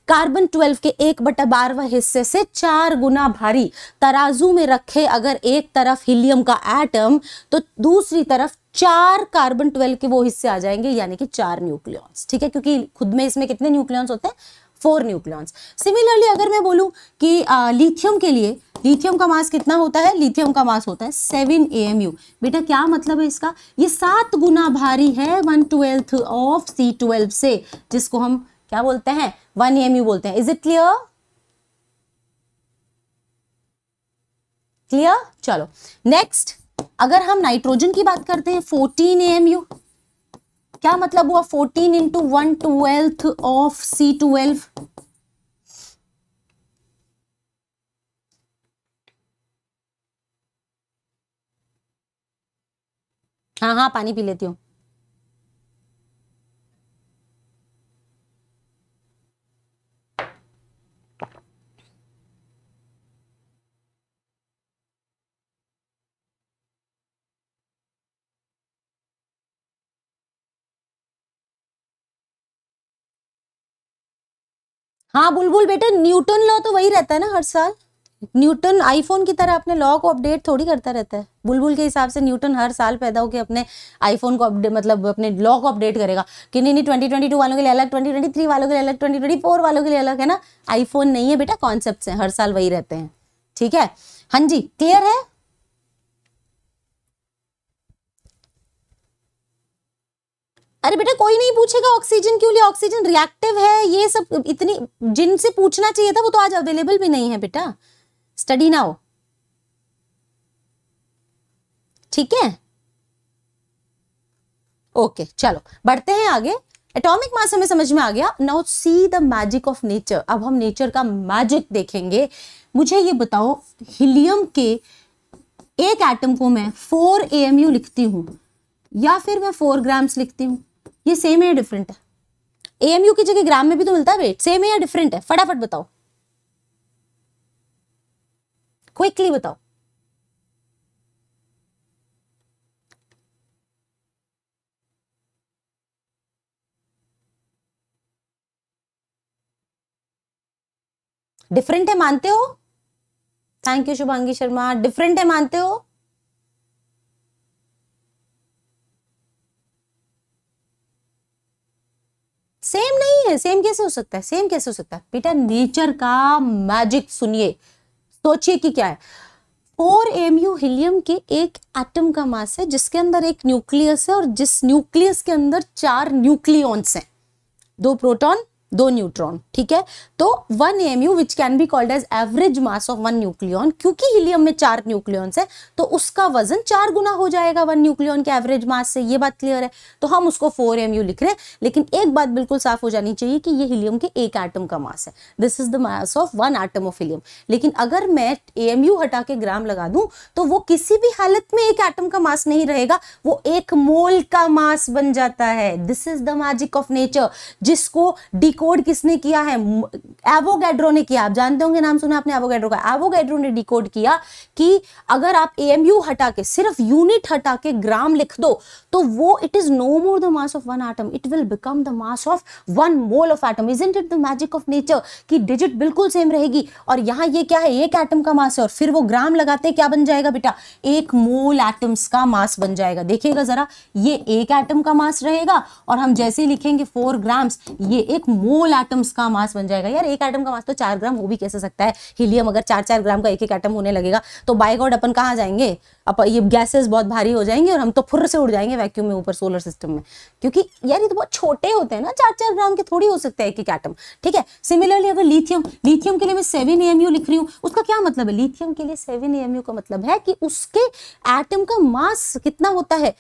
carbon twelve के एक बटा बारवा हिस्से से चार गुना भारी तराजू में रखे अगर एक तरफ हीलियम का एटम तो दूसरी तरफ चार कार्बन ट्वेल्व के वो हिस्से आ जाएंगे यानी कि चार न्यूक्लियॉन्स ठीक है क्योंकि खुद में इसमें कितने न्यूक्लियॉन्स होते हैं फोर न्यूक्लियॉन्स सिमिलरली अगर मैं बोलूं कि आ, लिथियम के लिए लिथियम का मास कितना होता है लिथियम का मास होता है सेवन ए एम यू बेटा क्या मतलब है इसका ये सात गुना भारी है one twelfth of C twelve से जिसको हम क्या बोलते हैं वन एम यू बोलते हैं इज इट क्लियर क्लियर चलो नेक्स्ट अगर हम नाइट्रोजन की बात करते हैं फोर्टीन ए क्या मतलब हुआ fourteen into one twelfth of C twelve हाँ हाँ पानी पी लेती हूँ हाँ बुलबुल बेटा न्यूटन लॉ तो वही रहता है ना हर साल न्यूटन आईफोन की तरह अपने लॉ को अपडेट थोड़ी करता रहता है बुलबुल के हिसाब से न्यूटन हर साल पैदा होकर अपने आईफोन को अपडेट मतलब अपने लॉ को अपडेट करेगा कि नहीं नहीं ट्वेंटी ट्वेंटी टू वालों के लिए अलग ट्वेंटी ट्वेंटी थ्री वालों के लिए अलग ट्वेंटी ट्वेंटी फोर वालों के लिए अलग है ना आईफोन नहीं है बेटा कॉन्सेप्ट हर साल वही रहते हैं ठीक है हाँ जी क्लियर है अरे बेटा कोई नहीं पूछेगा ऑक्सीजन क्यों लिया ऑक्सीजन रिएक्टिव है ये सब इतनी जिनसे पूछना चाहिए था वो तो आज अवेलेबल भी नहीं है बेटा स्टडी ना हो ठीक है ओके चलो बढ़ते हैं आगे एटॉमिक मास हमें समझ में आ गया now see the magic of nature अब हम नेचर का मैजिक देखेंगे मुझे ये बताओ हीलियम के एक एटम को मैं फोर ए लिखती हूँ या फिर मैं फोर ग्राम्स लिखती हूँ ये सेम है या डिफरेंट है एएमयू की जगह ग्राम में भी तो मिलता है वेट सेम है या डिफरेंट है फटाफट बताओ क्विकली बताओ डिफरेंट है मानते हो thank you Shubhangi Sharma different है मानते हो सेम नहीं है सेम कैसे हो सकता है सेम कैसे हो सकता है बेटा नेचर का मैजिक सुनिए सोचिए कि क्या है फोर एम यू हिलियम के एक एटम का मास है जिसके अंदर एक न्यूक्लियस है और जिस न्यूक्लियस के अंदर चार न्यूक्लियॉन्स हैं दो प्रोटॉन दो न्यूट्रॉन ठीक है तो one M U which can be called as average mass of one nucleon क्योंकि हीलियम में चार न्यूक्लियन है तो उसका वजन चार गुना हो जाएगा वन न्यूक्लियन के एवरेज मास से ये बात क्लियर है तो हम उसको फोर एम यू लिख रहे हैं लेकिन एक बात बिल्कुल साफ हो जानी चाहिए कि ये हीलियम के एक एटम का मास है this is the mass of one atom of helium लेकिन अगर मैं एम यू हटा के ग्राम लगा दूं तो वो किसी भी हालत में एक एटम का मास नहीं रहेगा वो एक मोल का मास बन जाता है this is the magic of nature जिसको डिको डिकोड किसने किया है एवोगैड्रो ने किया आप जानते होंगे नाम सुना आपने एवोगैड्रो का एवोगैड्रो ने डिकोड किया कि अगर आप एएमयू हटा के सिर्फ यूनिट हटा के ग्राम लिख दो तो वो it is no more the mass of one atom it will become the mass of one mole of atom is it the magic of nature की डिजिट बिल्कुल सेम रहेगी और यहां ये क्या है एक एटम का मास है और फिर वो ग्राम लगाते क्या बन जाएगा बेटा एक मोल एटम्स का मास बन जाएगा देखिएगा जरा ये एक एटम का मास रहेगा और हम जैसे लिखेंगे फोर ग्राम्स ये एक मोल होल एटम्स का मास बन जाएगा यार एक एटम का मास तो चार ग्राम हो भी कैसे सकता है हीलियम अगर चार चार ग्राम का एक एक एटम होने लगेगा तो बाय गॉड अपन कहाँ जाएंगे अप ये गैसेस बहुत भारी हो जाएंगे और हम तो फुर से उड़ जाएंगे वैक्यूम में ऊपर सोलर सिस्टम में क्योंकि यार ये तो बहुत छोटे होते हैं ना चार चार ग्राम के थोड़ी हो सकते हैं एक एक एटम ठीक है सिमिलरली अगर लिथियम लिथियम के लिए मैं सेवन ए लिख रही हूँ उसका क्या मतलब है लिथियम के लिए सेवन ए का मतलब है कि उसके एटम का मास कितना होता है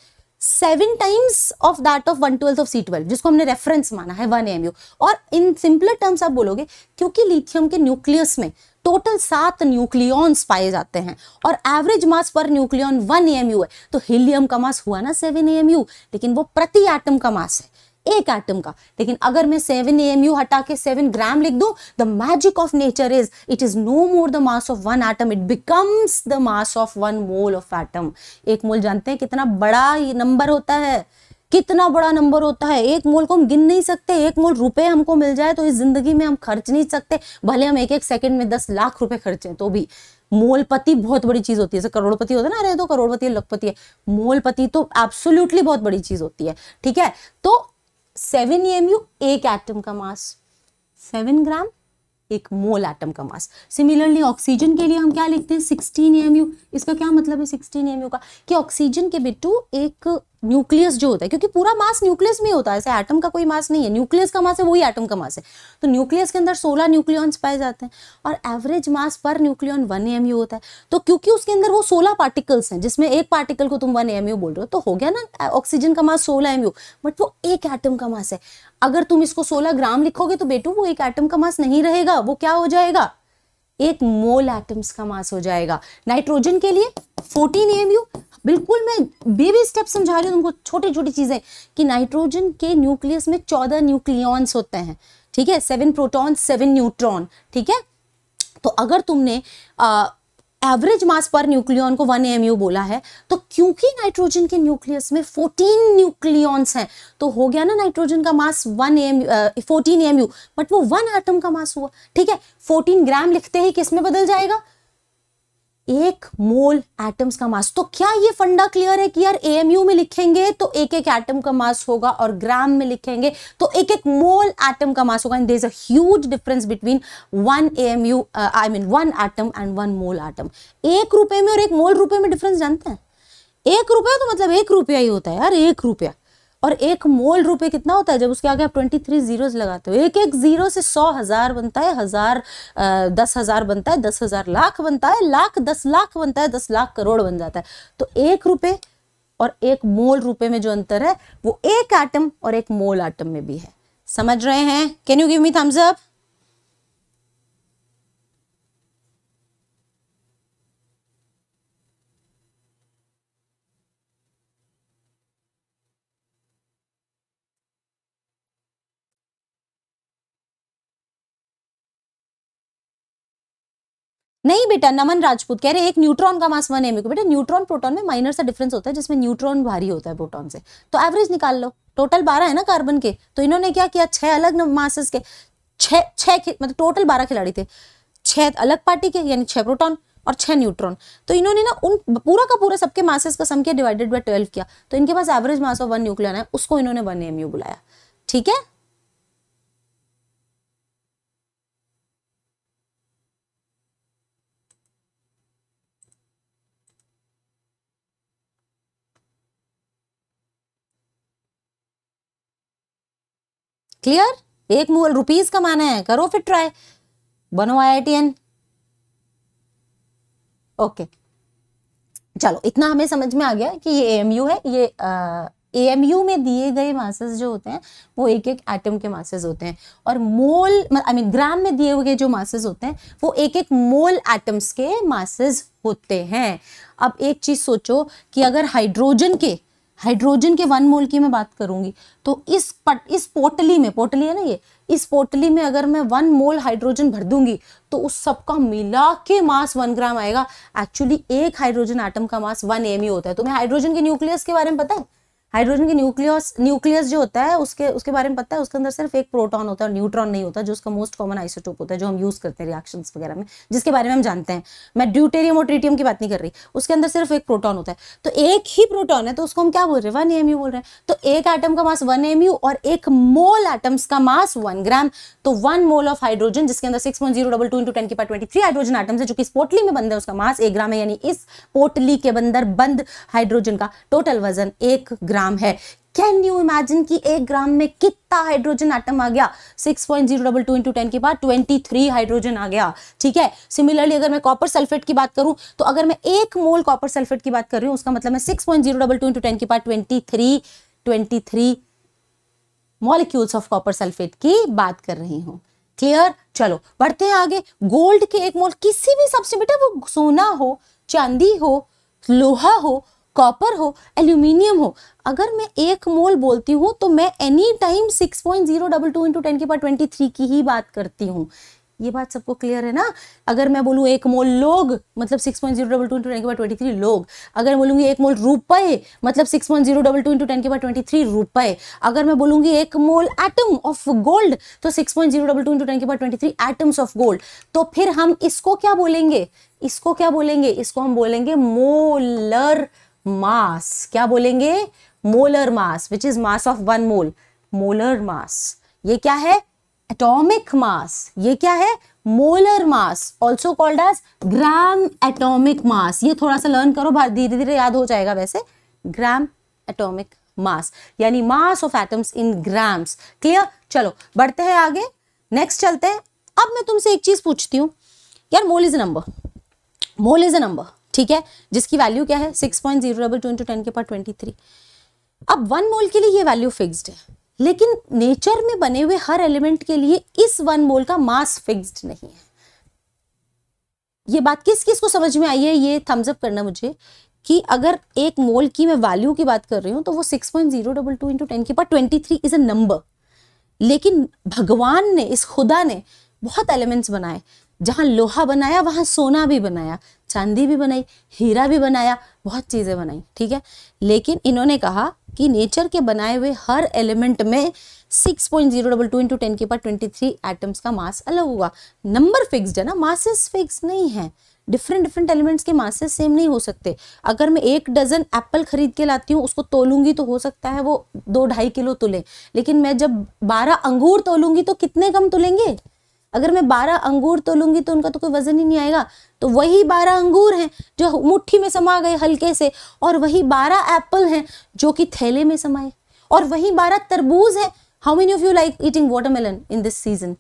seven times of that of one twelfth of C twelve जिसको हमने रेफरेंस माना है वन एम और इन सिंपलर टर्म्स आप बोलोगे क्योंकि लिथियम के न्यूक्लियस में टोटल सात न्यूक्लियॉन्स पाए जाते हैं और एवरेज मास पर न्यूक्लियॉन वन ए है तो हीलियम का मास हुआ ना सेवन ए लेकिन वो प्रति एटम का मास है एक एटम का लेकिन अगर मैं सेवन ए एम हटा के सेवन ग्राम लिख दू the magic of nature is it is no more the mass of one atom it becomes the mass of one mole of atom एक मोल जानते हैं कितना बड़ा नंबर होता है कितना बड़ा नंबर होता है एक मोल को हम गिन नहीं सकते एक मोल रुपए हमको मिल जाए तो इस जिंदगी में हम खर्च नहीं सकते भले हम एक एक सेकंड में दस लाख रुपए खर्चें तो भी मोलपति बहुत बड़ी चीज होती है जैसे करोड़पति होता है ना अरे तो करोड़पति लखपति है मोलपति तो एब्सोल्युटली बहुत बड़ी चीज होती है ठीक है तो सेवन ई एक एटम का मास सेवन ग्राम एक मोल एटम का मास सिमिलरली ऑक्सीजन के लिए हम क्या लिखते हैं सिक्सटीन एम इसका क्या मतलब है सिक्सटीन एम का कि ऑक्सीजन के बिट्टू एक न्यूक्लियस जो होता है क्योंकि पूरा मास न्यूक्लियस में होता है ऐसे एटम का कोई मास नहीं है न्यूक्लियस का मास है वही एटम का मास है तो न्यूक्लियस के अंदर 16 न्यूक्लियॉन्स पाए जाते हैं और एवरेज मास पर न्यूक्लियॉन वन एम होता है तो क्योंकि उसके अंदर वो 16 पार्टिकल्स हैं जिसमें एक पार्टिकल को तुम वन एम बोल रहे हो तो हो गया ना ऑक्सीजन का मास सोलह एम बट वो एक एटम का मास है अगर तुम इसको सोलह ग्राम लिखोगे तो बेटू वो एक एटम का मास नहीं रहेगा वो क्या हो जाएगा एक मोल एटम्स का मास हो जाएगा नाइट्रोजन के लिए 14 एमयू बिल्कुल मैं बेबी स्टेप समझा रही हूँ तुमको छोटी छोटी चीज़ें कि नाइट्रोजन के न्यूक्लियस में चौदह न्यूक्लियॉन्स होते हैं ठीक है सेवन प्रोटॉन सेवन न्यूट्रॉन ठीक है तो अगर तुमने आ, एवरेज मास पर न्यूक्लियॉन को वन एम बोला है तो क्योंकि नाइट्रोजन के न्यूक्लियस में फोर्टीन न्यूक्लियॉन्स हैं तो हो गया ना नाइट्रोजन का mass one M fourteen M but वो वन एटम का मास हुआ ठीक है फोर्टीन ग्राम लिखते ही किस में बदल जाएगा एक मोल एटम्स का मास तो क्या ये फंडा क्लियर है कि यार एएमयू में लिखेंगे तो एक एक एटम का मास होगा और ग्राम में लिखेंगे तो एक एक मोल एटम का मास होगा and there huge difference between one A M U I mean one atom and one mole atom एक रुपए में और एक मोल रुपए में डिफरेंस जानते हैं एक रुपया तो मतलब एक रुपया ही होता है यार एक रुपया और एक मोल रुपए कितना होता है जब उसके आगे आप ट्वेंटी थ्री जीरो लगाते हो एक एक जीरो से सौ हजार बनता है हजार आ, दस हजार बनता है दस हजार लाख बनता है लाख दस लाख बनता है दस लाख करोड़ बन जाता है तो एक रुपए और एक मोल रुपए में जो अंतर है वो एक आटम और एक मोल आटम में भी है समझ रहे हैं can you give me thumbs up नहीं बेटा नमन राजपूत कह रहे हैं एक न्यूट्रॉन का मास वन एम बेटा न्यूट्रॉन प्रोटॉन में माइनर सा डिफरेंस होता है जिसमें न्यूट्रॉन भारी होता है प्रोटॉन से तो एवरेज निकाल लो टोटल बारह है ना कार्बन के तो इन्होंने क्या किया छह अलग मासेस के छह छह मतलब टोटल बारह खिलाड़ी थे छह अलग पार्टी के यानी छह प्रोटॉन और छह न्यूट्रॉन तो इन्होंने ना उन पूरा का पूरा सबके मासेस का सम किया डिवाइडेड बाय ट्वेल्व किया तो इनके पास average mass of one nucleon है उसको इन्होंने वन एम बुलाया ठीक है क्लियर एक मूल रुपीज कमाना है करो फिर ट्राई बनो आई ओके चलो इतना हमें समझ में आ गया कि ये एएमयू है ये एएमयू में दिए गए मासेस जो होते हैं वो एक एक एटम के मासेस होते हैं और मोल आई मीन ग्राम में दिए हुए जो मासेस होते हैं वो एक एक मोल एटम्स के मासेस होते हैं अब एक चीज सोचो कि अगर हाइड्रोजन के हाइड्रोजन के वन मोल की मैं बात करूंगी तो इस पट इस पोटली में पोटली है ना ये इस पोटली में अगर मैं वन मोल हाइड्रोजन भर दूंगी तो उस सबका मिला के मास वन ग्राम आएगा एक्चुअली एक हाइड्रोजन आटम का मास वन एम होता है तुम्हें तो हाइड्रोजन के न्यूक्लियस के बारे में पता है हाइड्रोजन के न्यूक्लियस न्यूक्लियस जो होता है उसके उसके बारे में पता है उसके अंदर सिर्फ एक प्रोटॉन होता है और न्यूट्रॉन नहीं होता जो उसका मोस्ट कॉमन आइसोटोप होता है जो हम यूज़ करते हैं रिएक्शंस वगैरह में जिसके बारे में हम जानते हैं मैं ड्यूटेरियम और ट्रीटियम की बात नहीं कर रही उसके अंदर सिर्फ एक प्रोटॉन होता है तो एक ही प्रोटॉन है तो उसको हम क्या बोल रहे हैं वन एम बोल रहे हैं तो एक आइटम का मास वन एम और एक मोल आइटम्स का मास वन ग्राम तो वन मोल ऑफ हाइड्रोजन जिसके अंदर six point zero double two into ten की पार ट्वेंटी थ्री हाइड्रोजन आइटम्स है जो कि पोटली में बंद है उसका मास एक ग्राम है यानी इस पोटली के अंदर बंद हाइड्रोजन का टोटल वजन एक ग्राम ग्राम है कैन यू इमेजिन कि एक ग्राम में कितना हाइड्रोजन आइटम आ गया six point zero double two into ten के बाद ट्वेंटी थ्री हाइड्रोजन आ गया ठीक है सिमिलरली अगर मैं कॉपर सल्फेट की बात करूं तो अगर मैं एक मोल कॉपर सल्फेट की बात कर रही हूं उसका मतलब मैं six point zero double two into ten के बाद twenty three twenty three molecules of copper sulphate की बात कर रही हूँ क्लियर चलो बढ़ते हैं आगे गोल्ड के एक मोल किसी भी सबसे बेटा वो सोना हो चांदी हो लोहा हो कॉपर हो एल्यूमिनियम हो अगर मैं एक मोल बोलती हूँ तो मैं any time six point zero double two into ten के पास ट्वेंटी थ्री की ही बात करती हूँ ये बात सबको क्लियर है ना अगर मैं बोलूँ एक मोल लोग मतलब six point zero double two into ten के पास ट्वेंटी थ्री लोग अगर बोलूँगी एक मोल रुपए मतलब six point zero double two into ten के पास ट्वेंटी थ्री रुपए अगर मैं बोलूँगी एक मोल एटम ऑफ गोल्ड तो six point zero double two into ten के पास twenty three atoms of gold तो फिर हम इसको क्या बोलेंगे इसको क्या बोलेंगे इसको हम बोलेंगे मोलर मास क्या बोलेंगे molar mass which is mass of one mole molar mass ये क्या है एटॉमिक मास ये क्या है molar mass also called as gram atomic mass ये थोड़ा सा लर्न करो धीरे धीरे याद हो जाएगा वैसे ग्राम एटॉमिक मास यानी mass of atoms in grams clear चलो बढ़ते हैं आगे नेक्स्ट चलते हैं अब मैं तुमसे एक चीज पूछती हूँ यार mole is a number mole is a number ठीक है जिसकी वैल्यू क्या है six point zero double two into ten के पार ट्वेंटी थ्री अब वन मोल के लिए ये वैल्यू फिक्स्ड है लेकिन नेचर में बने हुए हर एलिमेंट के लिए इस वन मोल का मास फिक्स्ड नहीं है ये बात किस किस को समझ में आई है ये थम्स अप करना मुझे कि अगर एक मोल की मैं वैल्यू की बात कर रही हूं तो वो six point zero double two into ten के पार twenty three is a number लेकिन भगवान ने इस खुदा ने बहुत एलिमेंट्स बनाए जहां लोहा बनाया वहां सोना भी बनाया चांदी भी बनाई हीरा भी बनाया बहुत चीज़ें बनाई ठीक है लेकिन इन्होंने कहा कि नेचर के बनाए हुए हर एलिमेंट में six point zero double two into ten के पास ट्वेंटी थ्री एटम्स का मास अलग हुआ नंबर फिक्स्ड है ना मासेस फिक्स नहीं है डिफरेंट डिफरेंट एलिमेंट्स के मासेस सेम नहीं हो सकते अगर मैं एक डजन एप्पल खरीद के लाती हूँ उसको तोलूंगी तो हो सकता है वो दो ढाई किलो तुले लेकिन मैं जब बारह अंगूर तोलूंगी तो कितने कम तुलेंगे अगर मैं बारह अंगूर तो लूँगी तो उनका तो कोई वजन ही नहीं आएगा तो वही बारह अंगूर हैं जो मुट्ठी में समा गए हल्के से और वही बारह एप्पल हैं जो कि थैले में समाए और वही बारह तरबूज हैं how many of you like eating watermelon in this season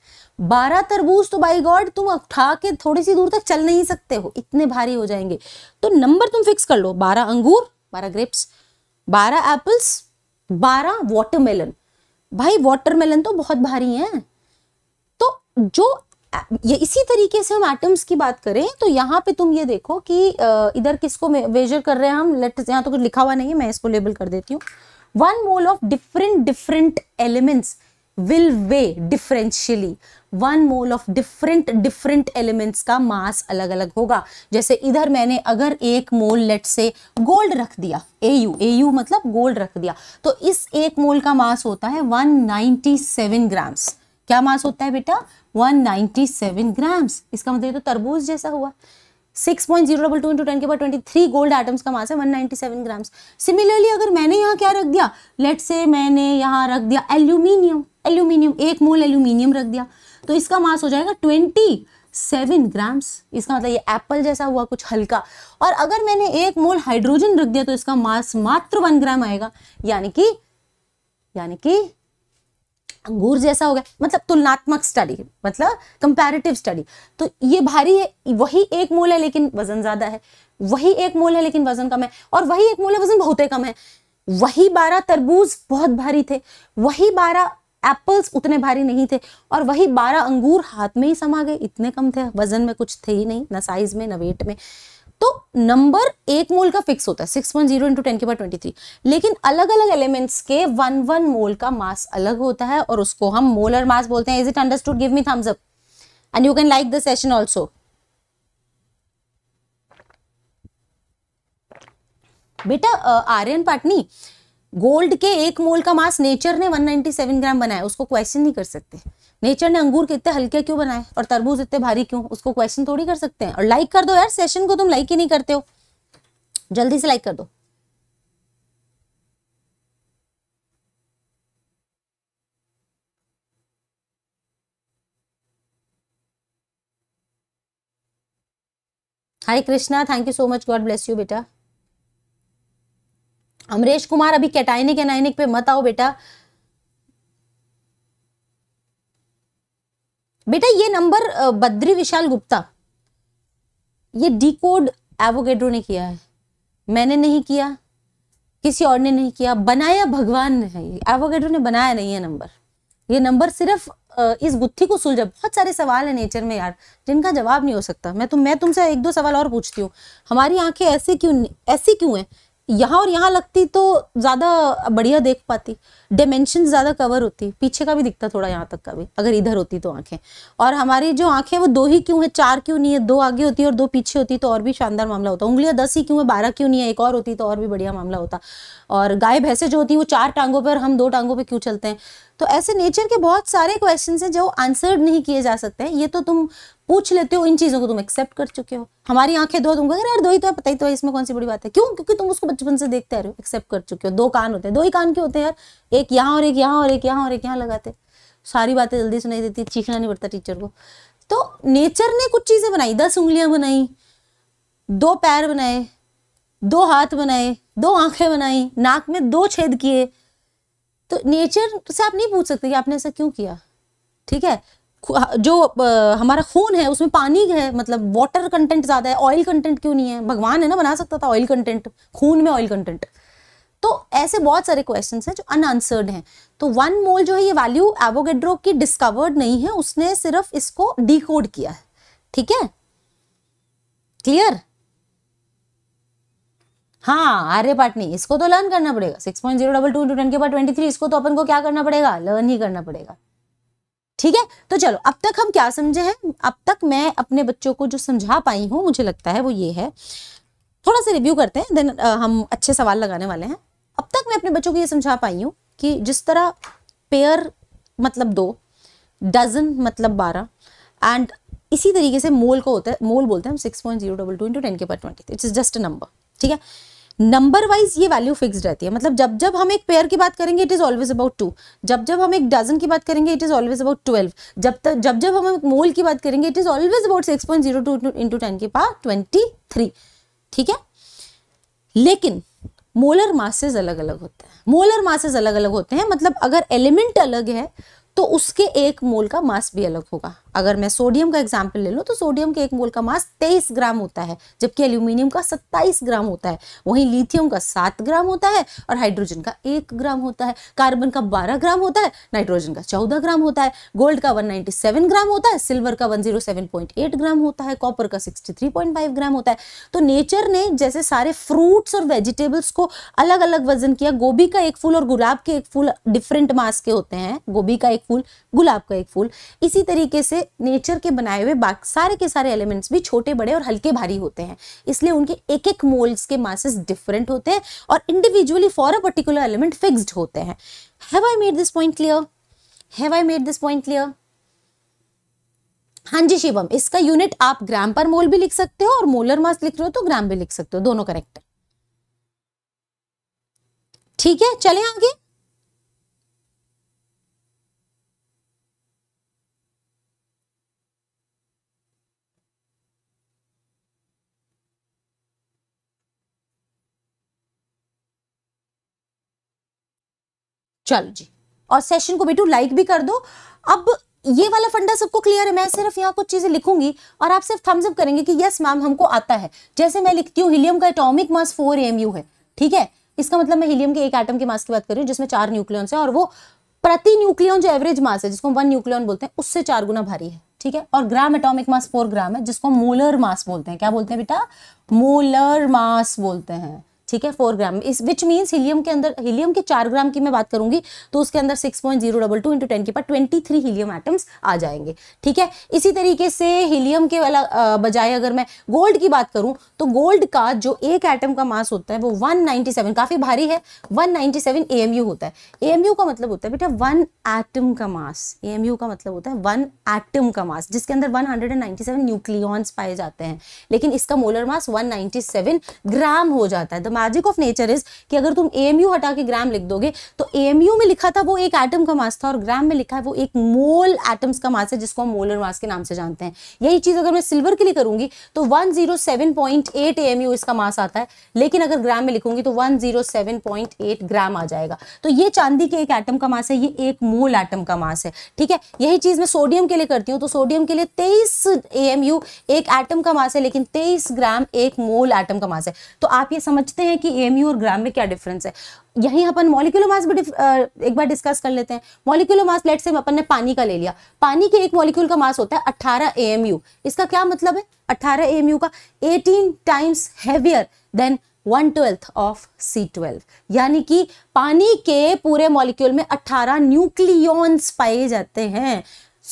बारह तरबूज तो बाई गॉड तुम उठा के थोड़ी सी दूर तक चल नहीं सकते हो इतने भारी हो जाएंगे तो नंबर तुम फिक्स कर लो बारह अंगूर बारह ग्रेप्स बारह एप्पल्स बारह वाटरमेलन भाई वाटरमेलन तो बहुत भारी हैं जो ये इसी तरीके से हम एटम्स की बात करें तो यहाँ पे तुम ये देखो कि इधर किसको मेजर कर रहे हैं हम लेट यहाँ तो कुछ लिखा हुआ नहीं है मैं इसको लेबल कर देती हूँ one mole of different different elements will weigh differentially one mole of different different elements का मास अलग अलग होगा जैसे इधर मैंने अगर एक मोल लेट से गोल्ड रख दिया ए यू ए यू मतलब गोल्ड रख दिया तो इस एक मोल का मास होता है 197 ग्राम्स क्या मास होता है बेटा 197 ग्राम्स इसका मतलब ये तो तरबूज जैसा हुआ 6.022 point zero double two into ten के बाद ट्वेंटी थ्री गोल्ड आइटम्स का मास है 197 ग्राम्स सिमिलरली अगर मैंने यहाँ क्या रख दिया लेट से मैंने यहाँ रख दिया एल्यूमिनियम एल्यूमिनियम एक मोल एल्यूमिनियम रख दिया तो इसका मास हो जाएगा ट्वेंटी सेवन ग्राम्स इसका मतलब ये एप्पल जैसा हुआ कुछ हल्का और अगर मैंने एक मोल हाइड्रोजन रख दिया तो इसका मास मात्र वन ग्राम आएगा यानी कि यानी कि अंगूर जैसा हो गया मतलब तुलनात्मक स्टडी मतलब कंपैरेटिव स्टडी तो ये भारी है वही एक मोल है लेकिन वजन ज्यादा है वही एक मोल है लेकिन वजन कम है और वही एक मोल है वजन बहुत ही कम है वही बारह तरबूज बहुत भारी थे वही बारह एप्पल्स उतने भारी नहीं थे और वही बारह अंगूर हाथ में ही समा गए इतने कम थे वजन में कुछ थे ही नहीं ना साइज में ना वेट में तो नंबर एक मोल का फिक्स होता है six point zero into ten के बाद ट्वेंटी थ्री लेकिन अलग अलग एलिमेंट्स के वन वन मोल का मास अलग होता है और उसको हम मोलर मास बोलते हैं is it understood give me thumbs up and you can like the session also बेटा आर्यन पाटनी गोल्ड के एक मोल का मास नेचर ने 197 ग्राम बनाया उसको क्वेश्चन नहीं कर सकते नेचर ने अंगूर के इतने हल्के क्यों बनाए और तरबूज इतने भारी क्यों उसको क्वेश्चन थोड़ी कर सकते हैं और लाइक कर दो यार सेशन को तुम लाइक ही नहीं करते हो जल्दी से लाइक कर दो hi Krishna thank you so much God bless you बेटा अमरेश कुमार अभी कैटाइनिक एनाइनिक पे मत आओ बेटा बेटा ये नंबर बद्री विशाल गुप्ता ये कोड एवोगेड्रो ने किया है मैंने नहीं किया किसी और ने नहीं किया बनाया भगवान ने है एवोगेड्रो ने बनाया नहीं है नंबर ये नंबर सिर्फ इस गुत्थी को सुलझा बहुत सारे सवाल है नेचर में यार जिनका जवाब नहीं हो सकता मैं तुम मैं तुमसे एक दो सवाल और पूछती हूँ हमारी आंखें ऐसे क्यों ऐसी क्यों है यहाँ और यहाँ लगती तो ज़्यादा बढ़िया देख पाती डायमेंशन ज़्यादा कवर होती पीछे का भी दिखता थोड़ा यहाँ तक का भी अगर इधर होती तो आंखें और हमारी जो आंखें वो दो ही क्यों है चार क्यों नहीं है दो आगे होती है और दो पीछे होती तो और भी शानदार मामला होता उंगलियाँ दस ही क्यों है बारह क्यों नहीं है एक और होती तो और भी बढ़िया मामला होता और गाय भैंसे जो होती है वो चार टांगों पर हम दो टांगों पर क्यों चलते हैं तो ऐसे नेचर के बहुत सारे क्वेश्चन हैं जो आंसर्ड नहीं किए जा सकते हैं ये तो तुम पूछ लेते हो इन चीज़ों को तुम एक्सेप्ट कर चुके हो हमारी आंखें धो दूंगा अरे यार दो ही तो है पता ही तो है इसमें कौन सी बड़ी बात है क्यों क्योंकि तुम उसको बचपन से देखते रहे हो एक्सेप्ट कर चुके हो दो कान होते हैं दो ही कान के होते हैं यार एक यहाँ और एक यहाँ और एक यहाँ और एक यहाँ लगाते सारी बातें जल्दी सुनाई देती चीखना नहीं पड़ता टीचर को तो नेचर ने कुछ चीज़ें बनाई दस उंगलियां बनाई दो पैर बनाए दो हाथ बनाए दो आंखें बनाई नाक में दो छेद किए तो नेचर से आप नहीं पूछ सकते कि आपने ऐसा क्यों किया ठीक है जो हमारा खून है उसमें पानी है मतलब वाटर कंटेंट ज़्यादा है ऑयल कंटेंट क्यों नहीं है भगवान है ना बना सकता था ऑयल कंटेंट खून में ऑयल कंटेंट तो ऐसे बहुत सारे क्वेश्चन हैं जो अनआंसर्ड हैं तो वन मोल जो है ये वैल्यू एवोगेड्रो की डिस्कवर्ड नहीं है उसने सिर्फ इसको डीकोड किया है ठीक है क्लियर हाँ आर्य पाटनी इसको तो लर्न करना पड़ेगा six point zero double two into ten के बाद ट्वेंटी थ्री इसको तो अपन को क्या करना पड़ेगा लर्न ही करना पड़ेगा ठीक है तो चलो अब तक हम क्या समझे हैं अब तक मैं अपने बच्चों को जो समझा पाई हूँ मुझे लगता है वो ये है थोड़ा सा रिव्यू करते हैं देन हम अच्छे सवाल लगाने वाले हैं अब तक मैं अपने बच्चों को ये समझा पाई हूँ कि जिस तरह पेयर मतलब दो डजन मतलब बारह एंड इसी तरीके से मोल को होता है मोल बोलते हैं हम six point zero double two into ten के पर twenty it's just a number ठीक है नंबर वाइज ये वैल्यू फिक्स रहती है मतलब जब जब हम एक पेयर की बात करेंगे it is always about two जब जब हम एक डजन की बात करेंगे it is always about twelve जब तक जब जब हम एक मोल की बात करेंगे it is always about six point zero two into ten के पास ट्वेंटी थ्री ठीक है लेकिन मोलर मासेज अलग अलग होते हैं मोलर मासेज अलग अलग होते हैं मतलब अगर एलिमेंट अलग है तो उसके एक मोल का मास भी अलग होगा अगर मैं सोडियम का एग्जाम्पल ले लूँ तो सोडियम के एक मोल का मास तेईस ग्राम होता है जबकि एल्यूमिनियम का सत्ताईस ग्राम होता है वहीं लिथियम का सात ग्राम होता है और हाइड्रोजन का एक ग्राम होता है कार्बन का बारह ग्राम होता है नाइट्रोजन का चौदह ग्राम होता है गोल्ड का वन ग्राम होता है सिल्वर का वन ग्राम होता है कॉपर का सिक्सटी ग्राम होता है तो नेचर ने जैसे सारे फ्रूट्स और वेजिटेबल्स को अलग अलग वजन किया गोभी का एक फूल और गुलाब के एक फूल डिफरेंट मास के होते हैं गोभी का एक फूल गुलाब का एक फूल इसी तरीके से नेचर के बनाए हुए बाकी सारे के सारे एलिमेंट्स भी छोटे बड़े और हल्के भारी होते हैं इसलिए उनके एक एक मोल्स के मासेस डिफरेंट होते हैं और individually for a particular element fixed होते हैं have I made this point clear have I made this point clear हाँ जी शिवम इसका यूनिट आप ग्राम पर मोल भी लिख सकते हो और मोलर मास लिख रहे हो तो ग्राम भी लिख सकते हो दोनों करेक्ट है ठीक है चले आगे चलो जी और सेशन को बेटू लाइक भी कर दो अब ये वाला फंडा सबको क्लियर है मैं सिर्फ यहाँ कुछ चीज़ें लिखूंगी और आप सिर्फ थम्स अप करेंगे कि यस मैम हमको आता है जैसे मैं लिखती हूँ हीलियम का atomic mass four M U है ठीक है इसका मतलब मैं हीलियम के एक आइटम के मास की बात कर रही हूँ जिसमें चार न्यूक्लियंस है और वो प्रति न्यूक्लियन जो एवरेज मास है जिसको वन न्यूक्लियन बोलते हैं उससे चार गुना भारी है ठीक है और ग्राम एटॉमिक मास फोर ग्राम है जिसको मोलर मास बोलते हैं क्या बोलते हैं बेटा मोलर मास बोलते हैं ठीक है फोर ग्राम इस विच मीन्स हीलियम के अंदर हीलियम के चार ग्राम की मैं बात करूंगी तो उसके अंदर six point zero double two into ten के पास ट्वेंटी थ्री हीलियम एटम्स आ जाएंगे ठीक है इसी तरीके से हीलियम के वाला बजाय अगर मैं गोल्ड की बात करूं तो गोल्ड का जो एक एटम का मास होता है वो वन नाइनटी सेवन काफ़ी भारी है one ninety seven A M U होता है ए एम यू का मतलब होता है बेटा वन एटम का मास ए एम यू का मतलब होता है वन एटम का मास जिसके अंदर one hundred and ninety seven nucleons पाए जाते हैं लेकिन इसका molar mass one ninety seven gram हो जाता है मैजिक ऑफ नेचर इज कि अगर तुम ए हटा के ग्राम लिख दोगे तो ए में लिखा था वो एक एटम का मास था और ग्राम में लिखा है वो एक मोल एटम्स का मास है जिसको हम मोलर मास के नाम से जानते हैं यही चीज़ अगर मैं सिल्वर के लिए करूंगी तो one zero seven point 107.8 AMU इसका मास आता है लेकिन अगर ग्राम में लिखूंगी तो one zero seven point eight gram आ जाएगा तो ये चांदी के एक एटम का मास है ये एक मोल एटम का मास है ठीक है यही चीज़ मैं सोडियम के लिए करती हूँ तो सोडियम के लिए तेईस ए एक एटम का मास है लेकिन तेईस ग्राम एक मोल एटम का मास है तो आप ये समझते देखते हैं कि एएमयू और ग्राम में क्या डिफरेंस है यहीं अपन मॉलिकुलर मास भी एक बार डिस्कस कर लेते हैं मॉलिकुलर मास लेट से अपन ने पानी का ले लिया पानी के एक मॉलिक्यूल का मास होता है अट्ठारह एएमयू इसका क्या मतलब है अट्ठारह एएमयू का eighteen times heavier than one twelfth of C twelve यानी कि पानी के पूरे मॉलिक्यूल में 18 न्यूक्लियॉन्स पाए जाते हैं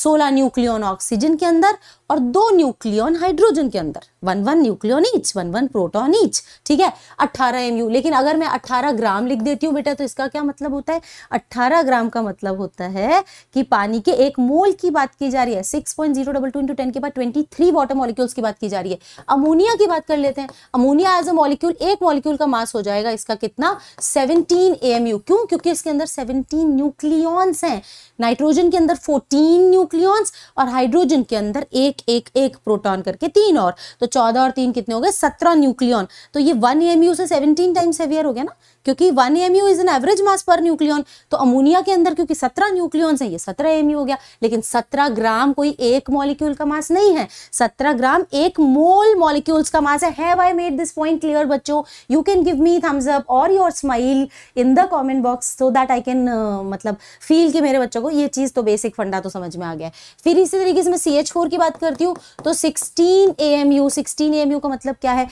16 न्यूक्लियॉन ऑक्सीजन के अंदर और दो न्यूक्लियन हाइड्रोजन के अंदर one one nucleon each one one proton each ठीक है 18 एमयू लेकिन अगर मैं अट्ठारह ग्राम लिख देती हूँ बेटा तो इसका क्या मतलब होता है अट्ठारह ग्राम का मतलब होता है कि पानी के एक मोल की बात की जा रही है six point zero double two into ten के बाद ट्वेंटी थ्री वाटर मॉलिक्यूल्स की बात की जा रही है अमोनिया की बात कर लेते हैं अमोनिया एज अ मॉलिक्यूल एक मॉलिक्यूल का मास हो जाएगा इसका कितना सेवनटीन ए क्यों क्योंकि इसके अंदर सेवनटीन न्यूक्लियॉन्स हैं नाइट्रोजन के अंदर फोर्टीन न्यूक्लियॉन्स और हाइड्रोजन के अंदर एक एक एक प्रोटॉन करके तीन और तो चौदह और तीन कितने हो गए सत्रह न्यूक्लियन तो ये वन एमयू से सेवनटीन टाइम्स हेवियर हो गया ना क्योंकि one AMU is an average mass per nucleon तो अमोनिया के अंदर क्योंकि सत्रह न्यूक्लियन है ये सत्रह एमयू हो गया लेकिन सत्रह ग्राम कोई एक मॉलिक्यूल का मास नहीं है सत्रह ग्राम एक मोल मॉलिक्यूल्स का मास है have I made this point clear बच्चों you can give me thumbs up और your smile in the comment box so that I can मतलब फील कि मेरे बच्चों को ये चीज़ तो बेसिक फंडा तो समझ में आ गया फिर इसी तरीके से मैं सी एच फोर की बात कर करती हूँ तो 16 एएमयू 16 एएमयू का मतलब क्या है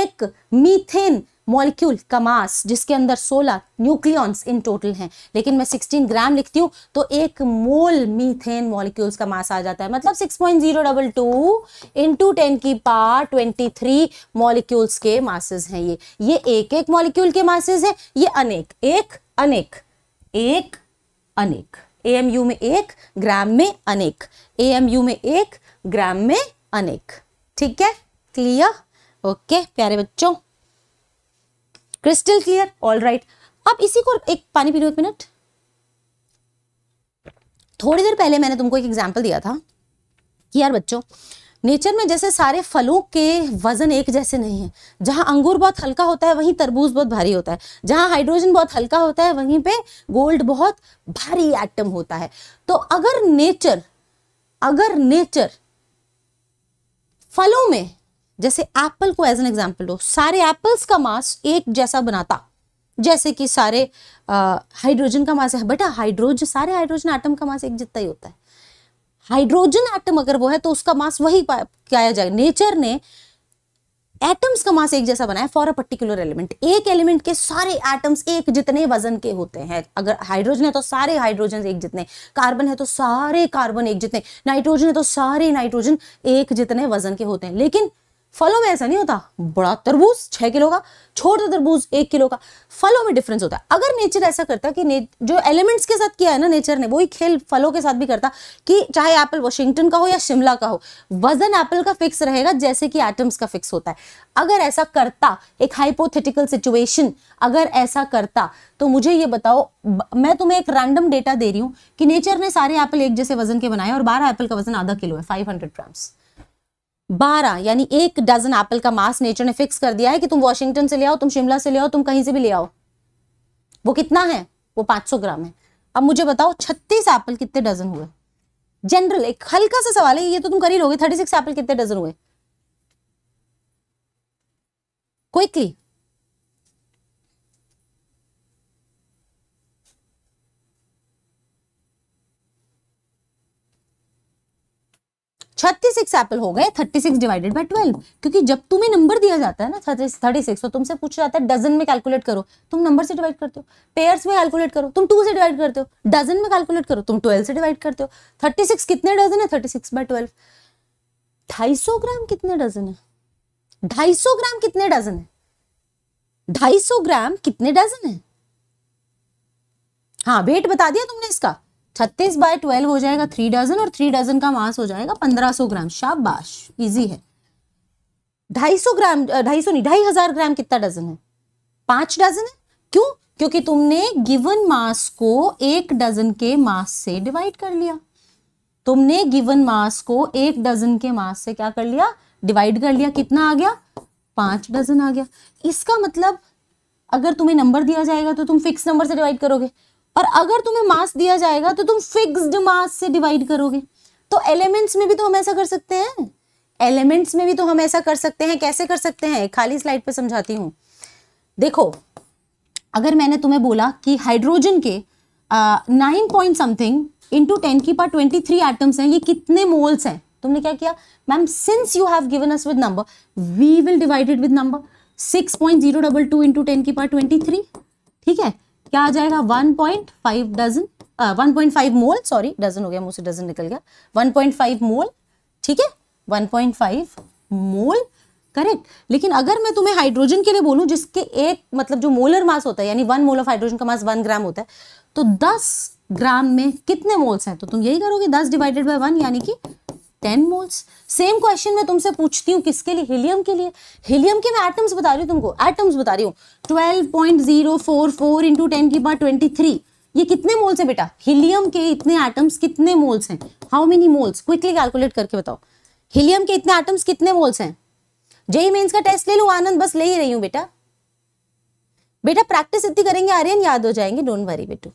एक मीथेन मॉलिक्यूल का मास जिसके अंदर 16 न्यूक्लियॉन्स इन टोटल हैं लेकिन मैं 16 ग्राम लिखती हूँ तो एक मोल मीथेन मॉलिक्यूल्स का मास आ जाता है मतलब 6.022 point zero double two into ten की पार 23 मॉलिक्यूल्स के मासेज हैं ये ये एक एक मॉलिक्यूल के मासेज हैं ये अनेक एक अनेक एक अनेक ए में एक ग्राम में अनेक ए में एक ग्राम में अनेक ठीक है क्लियर ओके प्यारे बच्चों क्रिस्टल क्लियर ऑल राइट अब इसी को एक पानी पी लो एक मिनट थोड़ी देर पहले मैंने तुमको एक एग्जाम्पल दिया था कि यार बच्चों नेचर में जैसे सारे फलों के वजन एक जैसे नहीं है जहां अंगूर बहुत हल्का होता है वहीं तरबूज बहुत भारी होता है जहां हाइड्रोजन बहुत हल्का होता है वहीं पे गोल्ड बहुत भारी एटम होता है तो अगर नेचर अगर नेचर फलों में जैसे एप्पल को एज एन एग्जाम्पल लो सारे एप्पल्स का मास एक जैसा बनाता जैसे कि सारे हाइड्रोजन का मास है बेटा हाइड्रोजन सारे हाइड्रोजन आटम का मास एक जितना ही होता है हाइड्रोजन आटम अगर वो है तो उसका मास वही पाया जाएगा नेचर ने एटम्स का मास एक जैसा बना है फॉर अ पर्टिकुलर एलिमेंट एक एलिमेंट के सारे एटम्स एक जितने वजन के होते हैं अगर हाइड्रोजन है तो सारे हाइड्रोजन एक जितने कार्बन है तो सारे कार्बन एक जितने नाइट्रोजन है तो सारे नाइट्रोजन एक जितने वजन के होते हैं लेकिन फलों में ऐसा नहीं होता बड़ा तरबूज छह किलो का छोटा तरबूज एक किलो का फलों में डिफरेंस होता है अगर नेचर ऐसा करता कि जो एलिमेंट्स के साथ किया है ना नेचर ने वही खेल फलों के साथ भी करता कि चाहे एप्पल वाशिंगटन का हो या शिमला का हो वजन एप्पल का फिक्स रहेगा जैसे कि एटम्स का फिक्स होता है अगर ऐसा करता एक हाइपोथेटिकल सिचुएशन अगर ऐसा करता तो मुझे ये बताओ मैं तुम्हें एक रैंडम डेटा दे रही हूँ कि नेचर ने सारे एप्पल एक जैसे वजन के बनाए और बारह एप्पल का वजन आधा किलो है फाइव हंड्रेड ग्राम्स बारह यानी एक डजन एप्पल का मास नेचर ने फिक्स कर दिया है कि तुम वॉशिंगटन से ले आओ तुम शिमला से ले आओ तुम कहीं से भी ले आओ वो कितना है वो पांच सौ ग्राम है अब मुझे बताओ छत्तीस एप्पल कितने डजन हुए जनरल एक हल्का सा सवाल है ये तो तुम कर ही लोगे थर्टी सिक्स एप्पल कितने डजन हुए क्विकली छत्तीस सिक्स एप्पल हो गए thirty six divided by twelve क्योंकि जब तुम्हें नंबर दिया जाता है ना थर्टी सिक्स तो तुमसे पूछा जाता है डजन में कैलकुलेट करो तुम नंबर से डिवाइड करते हो पेयर्स में कैलकुलेट करो तुम टू से डिवाइड करते हो डजन में कैलकुलेट करो तुम ट्वेल्व से डिवाइड करते हो थर्टी सिक्स कितने डजन है थर्टी सिक्स बाई ट्वेल्व ढाई सौ ग्राम कितने डजन है ढाई सौ ग्राम कितने डजन है ढाई सौ ग्राम कितने डजन है हाँ वेट बता दिया तुमने इसका छत्तीस बाय ट्वेल्व हो जाएगा थ्री डजन और थ्री डजन का मास हो जाएगा पंद्रह सौ ग्राम शाबाश इजी है 250 ग्राम ढाई नहीं ढाई हजार ग्राम कितना डजन है पांच डजन है क्यों क्योंकि तुमने गिवन मास को एक डजन के मास से डिवाइड कर लिया तुमने गिवन मास को एक डजन के मास से क्या कर लिया डिवाइड कर लिया कितना आ गया पांच डजन आ गया इसका मतलब अगर तुम्हें नंबर दिया जाएगा तो तुम फिक्स नंबर से डिवाइड करोगे और अगर तुम्हें मास दिया जाएगा तो तुम फिक्स्ड मास से डिवाइड करोगे तो एलिमेंट्स में भी तो हम ऐसा कर सकते हैं एलिमेंट्स में भी तो हम ऐसा कर सकते हैं कैसे कर सकते हैं खाली स्लाइड पर समझाती हूँ देखो अगर मैंने तुम्हें बोला कि हाइड्रोजन के nine point something into ten की पार ट्वेंटी थ्री एटम्स हैं ये कितने मोल्स हैं तुमने क्या किया ma'am since you have given us with number we will divided with number six point zero double two into ten की पार ट्वेंटी थ्री ठीक है क्या आ जाएगा 1.5 point five dozen one point five mole sorry dozen हो गया मुझसे dozen निकल गया 1.5 मोल ठीक है 1.5 मोल करेक्ट लेकिन अगर मैं तुम्हें हाइड्रोजन के लिए बोलूं जिसके एक मतलब जो मोलर मास होता है यानी वन मोल ऑफ हाइड्रोजन का मास वन ग्राम होता है तो दस ग्राम में कितने मोल्स हैं तो तुम यही करोगे दस डिवाइडेड बाय वन यानी कि टेन मोल्स सेम क्वेश्चन में तुमसे पूछती हूँ किसके लिए हीलियम के लिए हीलियम के मैं एटम्स बता रही हूँ तुमको एटम्स बता रही हूँ twelve point zero four four into ten की बात ट्वेंटी थ्री ये कितने मोल्स है बेटा हीलियम के इतने एटम्स कितने मोल्स हैं how many moles quickly calculate करके बताओ हीलियम के इतने एटम्स कितने मोल्स हैं जेई मेन्स का टेस्ट ले लो आनंद बस ले ही रही हूँ बेटा बेटा प्रैक्टिस इतनी करेंगे आर्यन याद हो जाएंगे डोंट वरी बेटू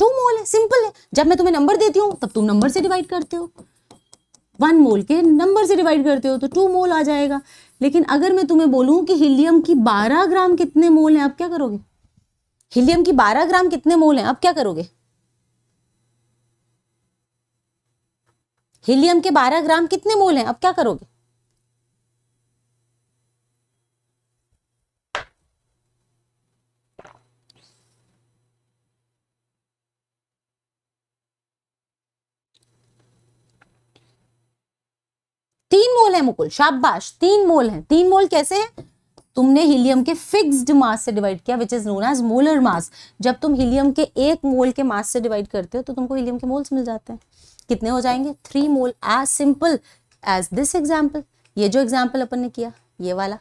टू मोल है सिंपल है जब मैं तुम्हें नंबर देती हूँ तब तुम नंबर से डिवाइड करते हो वन मोल के नंबर से डिवाइड करते हो तो टू मोल आ जाएगा लेकिन अगर मैं तुम्हें बोलूँ कि हीलियम की बारह ग्राम कितने मोल हैं आप क्या करोगे हीलियम की बारह ग्राम कितने मोल हैं आप क्या करोगे हीलियम के बारह ग्राम कितने मोल हैं आप क्या करोगे तीन मोल है मुकुल शाबाश तीन मोल है तीन मोल कैसे है तुमने हीलियम के फिक्स्ड मास से डिवाइड किया which is known as molar mass जब तुम हीलियम के एक मोल के मास से डिवाइड करते हो तो तुमको हीलियम के मोल्स मिल जाते हैं कितने हो जाएंगे three mole as simple as this example ये जो एग्जाम्पल अपन ने किया ये वाला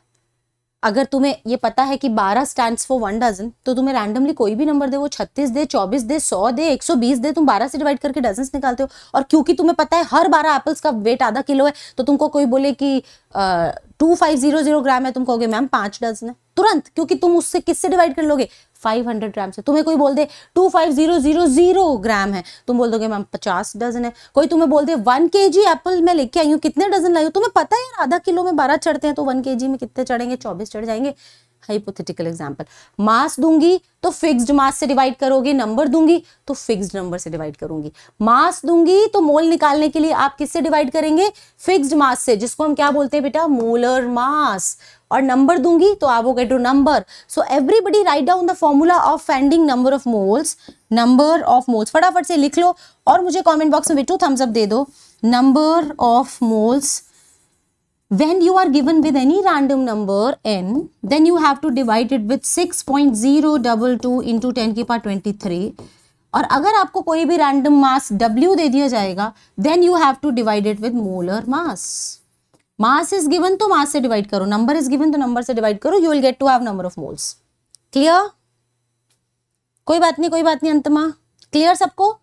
अगर तुम्हें ये पता है कि 12 स्टैंड फॉर वन डजन तो तुम्हें रैंडमली कोई भी नंबर दे वो 36 दे 24 दे 100 दे 120 दे तुम 12 से डिवाइड करके डजन निकालते हो और क्योंकि तुम्हें पता है हर 12 एप्पल्स का वेट आधा किलो है तो तुमको कोई बोले कि two five zero zero gram है तुम कहोगे मैम पांच डजन है तुरंत क्योंकि तुम उससे किससे डिवाइड कर लोगे फाइव हंड्रेड ग्राम से तुम्हें कोई बोल दे two five zero zero zero gram है तुम बोल दोगे मैम पचास डजन है कोई तुम्हें बोल दे वन के जी एप्पल मैं लेके आई हूँ कितने डजन लाई हूँ तुम्हें पता है यार आधा किलो में बारह चढ़ते हैं तो वन के जी में कितने चढ़ेंगे चौबीस चढ़ जाएंगे हाइपोथेटिकल एग्जाम्पल मास दूंगी तो फिक्स्ड मास से डिवाइड करोगे नंबर दूंगी तो फिक्स्ड नंबर से डिवाइड करूंगी मास दूंगी तो मोल निकालने के लिए आप किससे डिवाइड करेंगे फिक्स्ड मास से जिसको हम क्या बोलते हैं बेटा मोलर मास और नंबर दूंगी तो आप वो get two number so everybody write down the formula of finding number of moles number of moles फटाफट से लिख लो और मुझे कॉमेंट बॉक्स में बेटू थम्सअप दे दो number of moles when you are given with any random number n then you have to divide it with 6.022 into 10 की पावर 23 और अगर आपको कोई भी रैंडम मास w दे दिया जाएगा then you have to divide it with molar mass mass is given तो मास से डिवाइड करो नंबर इज गिवन तो नंबर से डिवाइड करो you will get to have number of moles clear कोई बात नहीं कोई बात नहीं अंतमा क्लियर सबको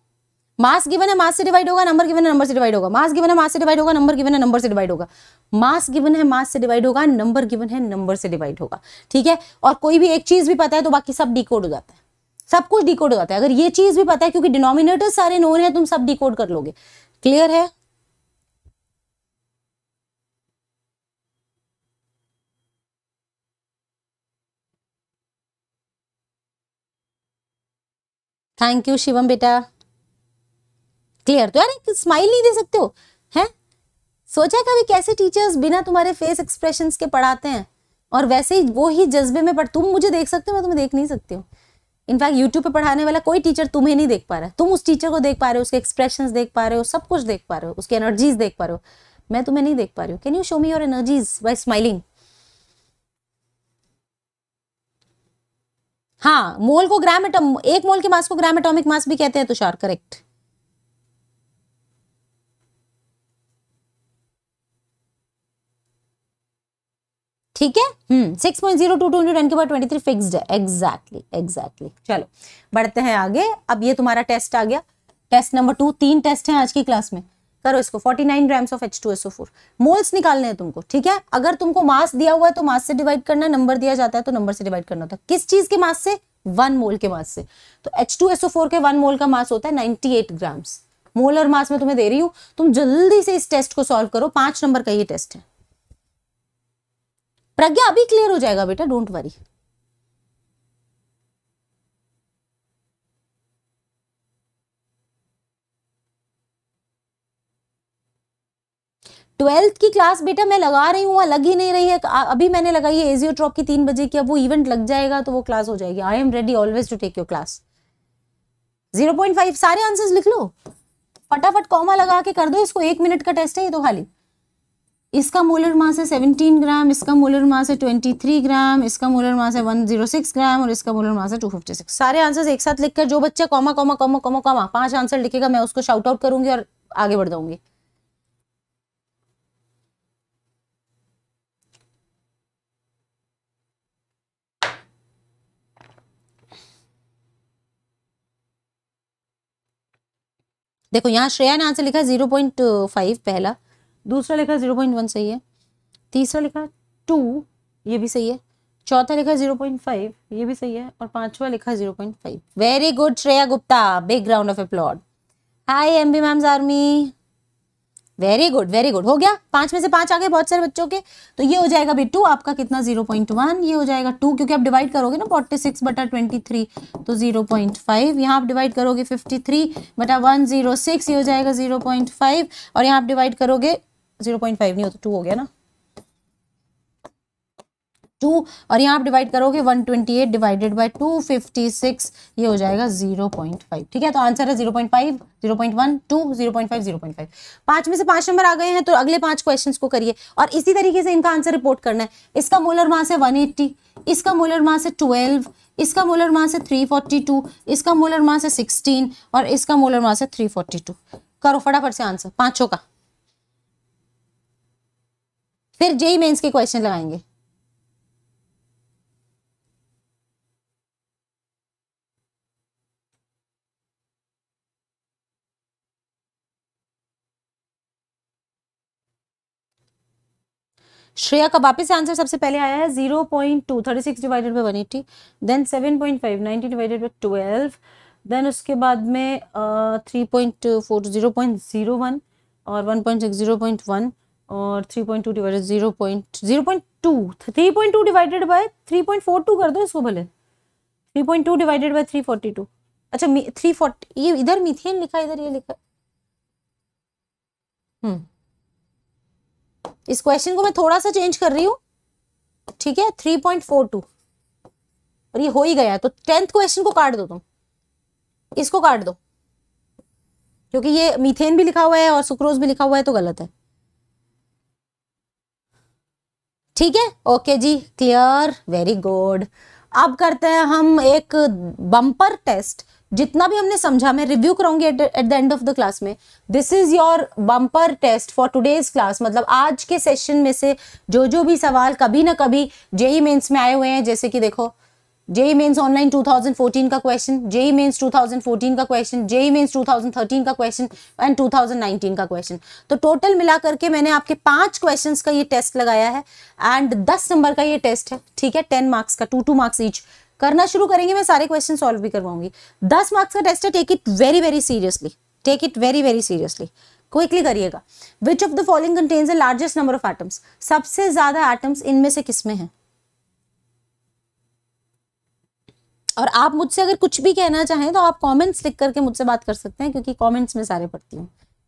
मास गिवन है मास से डिवाइड होगा नंबर गिवन है नंबर से डिवाइड होगा मास गिवन है मास से डिवाइड होगा नंबर गिवन है नंबर से डिवाइड होगा मास गिवन है मास से डिवाइड होगा नंबर गिवन है नंबर से डिवाइड होगा ठीक है और कोई भी एक चीज भी पता है तो बाकी सब डिकोड हो जाता है सब कुछ डिकोड हो जाता है अगर ये चीज भी पता है क्योंकि डिनोमिनेटर सारे नोन है तुम सब डिकोड कर लोगे क्लियर है थैंक यू शिवम बेटा क्लियर तो यार एक स्माइल नहीं दे सकते हो हैं सोचा कभी कैसे टीचर्स बिना तुम्हारे फेस एक्सप्रेशंस के पढ़ाते हैं और वैसे ही वो ही जज्बे में पढ़ तुम मुझे देख सकते हो मैं तुम्हें देख नहीं सकती हूँ इनफैक्ट यूट्यूब पे पढ़ाने वाला कोई टीचर तुम्हें नहीं देख पा रहा तुम उस टीचर को देख पा रहे हो उसके एक्सप्रेशन देख पा रहे हो सब कुछ देख पा रहे हो उसकी एनर्जीज देख पा रहे हो मैं तुम्हें नहीं देख पा रही हूँ can you show me your energies by smiling हाँ मोल को ग्राम एटम एक मोल के मास को ग्राम एटॉमिक मास भी कहते हैं तुषार तो करेक्ट ठीक है six point zero two two into ten के बाद ट्वेंटी थ्री फिक्सड है एग्जैक्टली एग्जैक्टली चलो बढ़ते हैं आगे अब ये तुम्हारा टेस्ट आ गया टेस्ट नंबर टू तीन टेस्ट हैं आज की क्लास में करो इसको nine grams of H two S O four moles निकालने हैं तुमको ठीक है अगर तुमको मास दिया हुआ है तो मास से डिवाइड करना नंबर दिया जाता है तो नंबर से डिवाइड करना होता है किस चीज के मास से वन मोल के मास से तो H two S O four के वन मोल का मास होता है नाइनटी एट ग्राम्स मोल और मास में तुम्हें दे रही हूँ तुम जल्दी से इस टेस्ट को सॉल्व करो पांच नंबर का ये टेस्ट है प्रज्ञा अभी क्लियर हो जाएगा बेटा डोंट वरी ट्वेल्थ की क्लास बेटा मैं लगा रही हूँ लग ही नहीं रही है अभी मैंने लगाई है एजियोट्रॉप की तीन बजे की अब वो इवेंट लग जाएगा तो वो क्लास हो जाएगी I am ready always to take your class zero point five सारे आंसर्स लिख लो फटाफट कॉमा लगा के कर दो इसको एक मिनट का टेस्ट है ये तो खाली इसका मोलर मास है 17 ग्राम इसका मोलर मास है 23 ग्राम इसका मोलर मास है 106 ग्राम और इसका मोलर मास है 256 सारे आंसर्स एक साथ लिखकर जो बच्चा comma comma comma comma comma पांच आंसर लिखेगा मैं उसको शाउट आउट करूंगी और आगे बढ़ जाऊंगी देखो यहाँ श्रेया ने आंसर लिखा जीरो पॉइंट फाइव पहला दूसरा लिखा जीरो पॉइंट वन सही है तीसरा लिखा टू ये भी सही है चौथा लिखा जीरो पॉइंट फाइव ये भी सही है और पांचवा लिखा zero point five very good Shreya Gupta big ground of applaud high M B ma'am आर्मी वेरी गुड वेरी गुड हो गया पांच में से पांच आ गए बहुत सारे बच्चों के तो ये हो जाएगा भाई टू आपका कितना जीरो पॉइंट वन ये हो जाएगा टू क्योंकि आप डिवाइड करोगे ना फोर्टी सिक्स बटा ट्वेंटी थ्री तो जीरो पॉइंट फाइव यहाँ आप डिवाइड करोगे फिफ्टी थ्री बटा वन जीरो सिक्स ये हो जाएगा जीरो पॉइंट फाइव और यहाँ आप डिवाइड करोगे जीरो पॉइंट फाइव नहीं होता तो टू हो गया ना टू और यहाँ आप डिवाइड करोगे one twenty eight divided by two fifty six ये हो जाएगा जीरो पॉइंट फाइव ठीक है तो आंसर है zero point five zero point one two zero point five zero point five पांच में से पांच नंबर आ गए हैं तो अगले पांच क्वेश्चन को करिए और इसी तरीके से इनका आंसर रिपोर्ट करना है इसका मोलर मास है वन एट्टी इसका मोलर मास है ट्वेल्व इसका मोलर मास है थ्री फोर्टी टू इसका मोलर मास है सिक्सटीन और इसका मोलर मास है थ्री फोर्टी टू करो फटाफट से आंसर पाँचों का फिर जेई मेन्स के क्वेश्चन लगाएंगे श्रेया का वापस आंसर सबसे पहले आया है zero point two thirty six divided by one eighty then seven point five ninety divided by twelve then उसके बाद में three point four zero point zero one और one point six zero point one और three point two divided zero point zero point two three point two divided by three point four two कर दो इसको भले three point two divided by three forty to अच्छा three forty ये इधर methane लिखा इधर ये लिखा हम्म इस क्वेश्चन को मैं थोड़ा सा चेंज कर रही हूँ ठीक है थ्री पॉइंट फोर टू और ये हो ही गया तो टेंथ क्वेश्चन को काट दो तुम इसको काट दो क्योंकि ये मीथेन भी लिखा हुआ है और सुक्रोज भी लिखा हुआ है तो गलत है ठीक है ओके जी क्लियर वेरी गुड अब करते हैं हम एक बम्पर टेस्ट जितना भी हमने समझा मैं रिव्यू कराऊंगी at the end of the class में this is your bumper test for today's class मतलब आज के सेशन में से जो जो भी सवाल कभी ना कभी जेई मेंस e में आए हुए हैं जैसे कि देखो जेई मेन्स ऑनलाइन 2014 का क्वेश्चन जेई मेन्स 2014 का क्वेश्चन जेई मेन्स 2013 का क्वेश्चन एंड 2019 का क्वेश्चन तो टोटल मिला करके मैंने आपके पांच क्वेश्चंस का ये टेस्ट लगाया है एंड दस नंबर का ये टेस्ट है ठीक है टेन मार्क्स का टू टू मार्क्स ईच करना शुरू करेंगे मैं सारे क्वेश्चन सॉल्व भी करवाऊंगी दस मार्क्स का टेस्ट है take it very very seriously take it very very seriously quickly करिएगा which of the following contains the largest number of atoms सबसे ज्यादा एटम्स इनमें से किसमें है और आप मुझसे अगर कुछ भी कहना चाहें तो आप कमेंट्स लिख करके मुझसे बात कर सकते हैं क्योंकि कमेंट्स में सारे पढ़ती हूँ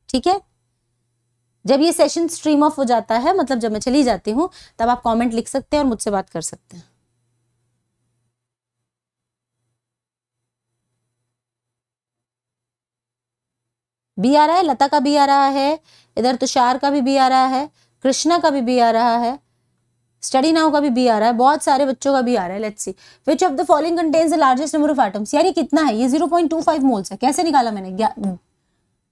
ठीक है जब ये सेशन स्ट्रीम ऑफ हो जाता है मतलब जब मैं चली जाती हूँ तब आप कमेंट लिख सकते हैं और मुझसे बात कर सकते हैं बी आ रहा है लता का भी आ रहा है इधर तुषार का भी बी आ रहा है कृष्णा का भी बी आ रहा है स्टडी नाउ का भी बी आ रहा है बहुत सारे बच्चों का भी आ रहा है let's see which of the following contains the largest number of atoms यार ये कितना है ये 0.25 मोल्स है कैसे निकाला मैंने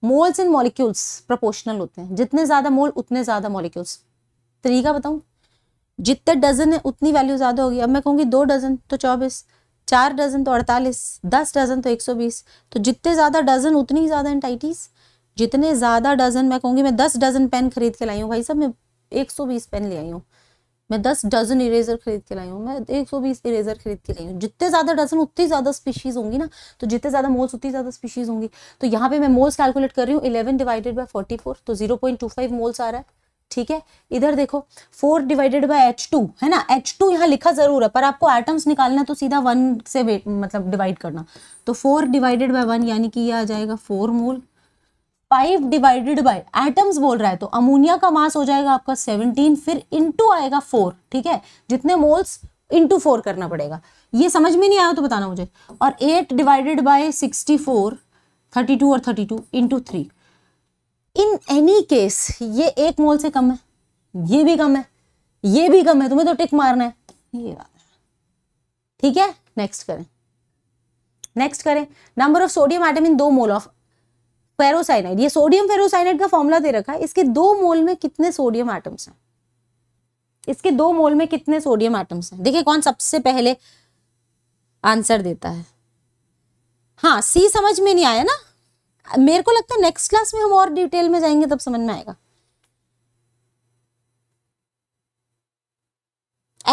मोल्स इन मॉलिक्यूल्स प्रोपोर्शनल होते हैं जितने ज्यादा मोल उतने ज्यादा मॉलिक्यूल्स तरीका बताऊं जितने डजन है उतनी वैल्यू ज्यादा होगी अब मैं कहूंगी दो डजन तो चौबीस चार डजन तो अड़तालीस दस डजन तो एक सौ बीस तो जितने ज़्यादा डजन उतनी ज़्यादा एंटाइटीज जितने ज़्यादा डजन मैं कहूंगी मैं दस डजन पेन खरीद के लाई हूँ भाई साहब मैं एक सौ बीस पेन ले आई हूँ मैं दस डजन इरेजर खरीद के लाई हूँ मैं एक सौ बीस इरेजर खरीद के लाई हूँ जितने ज़्यादा डजन उतनी ज़्यादा स्पीशीज़ होंगी ना तो जितने ज़्यादा मोल्स उतनी ज़्यादा स्पीशीज़ होंगी तो यहाँ पे मैं मोल्स कैलकुलेट कर रही हूँ eleven divided by forty four तो zero point two five moles आ रहा है ठीक है इधर देखो four divided by H two है ना एच टू यहाँ लिखा ज़रूर है पर आपको एटम्स निकालना तो सीधा वन से मतलब डिवाइड करना तो फोर डिवाइडेड बाय वन यानी कि ये आ जाएगा four mole five divided by atoms बोल रहा है तो अमोनिया का मास हो जाएगा आपका सेवनटीन फिर इंटू आएगा फोर ठीक है जितने मोल्स इंटू फोर करना पड़ेगा ये समझ में नहीं आया तो बताना मुझे और eight divided by sixty four thirty two और thirty two into three in any case ये एक मोल से कम है ये भी कम है ये भी कम है तुम्हें तो टिक मारना है ये बात ठीक है नेक्स्ट करें नेक्स्ट करें number of sodium item in दो मोल ऑफ फेरोसाइनाइड ये सोडियम फेरोसाइनाइड का फॉर्मुला दे रखा है इसके दो मोल में कितने सोडियम आइटम्स हैं इसके दो मोल में कितने सोडियम आइटम्स हैं देखिए कौन सबसे पहले आंसर देता है हाँ सी समझ में नहीं आया ना मेरे को लगता है नेक्स्ट क्लास में हम और डिटेल में जाएंगे तब समझ में आएगा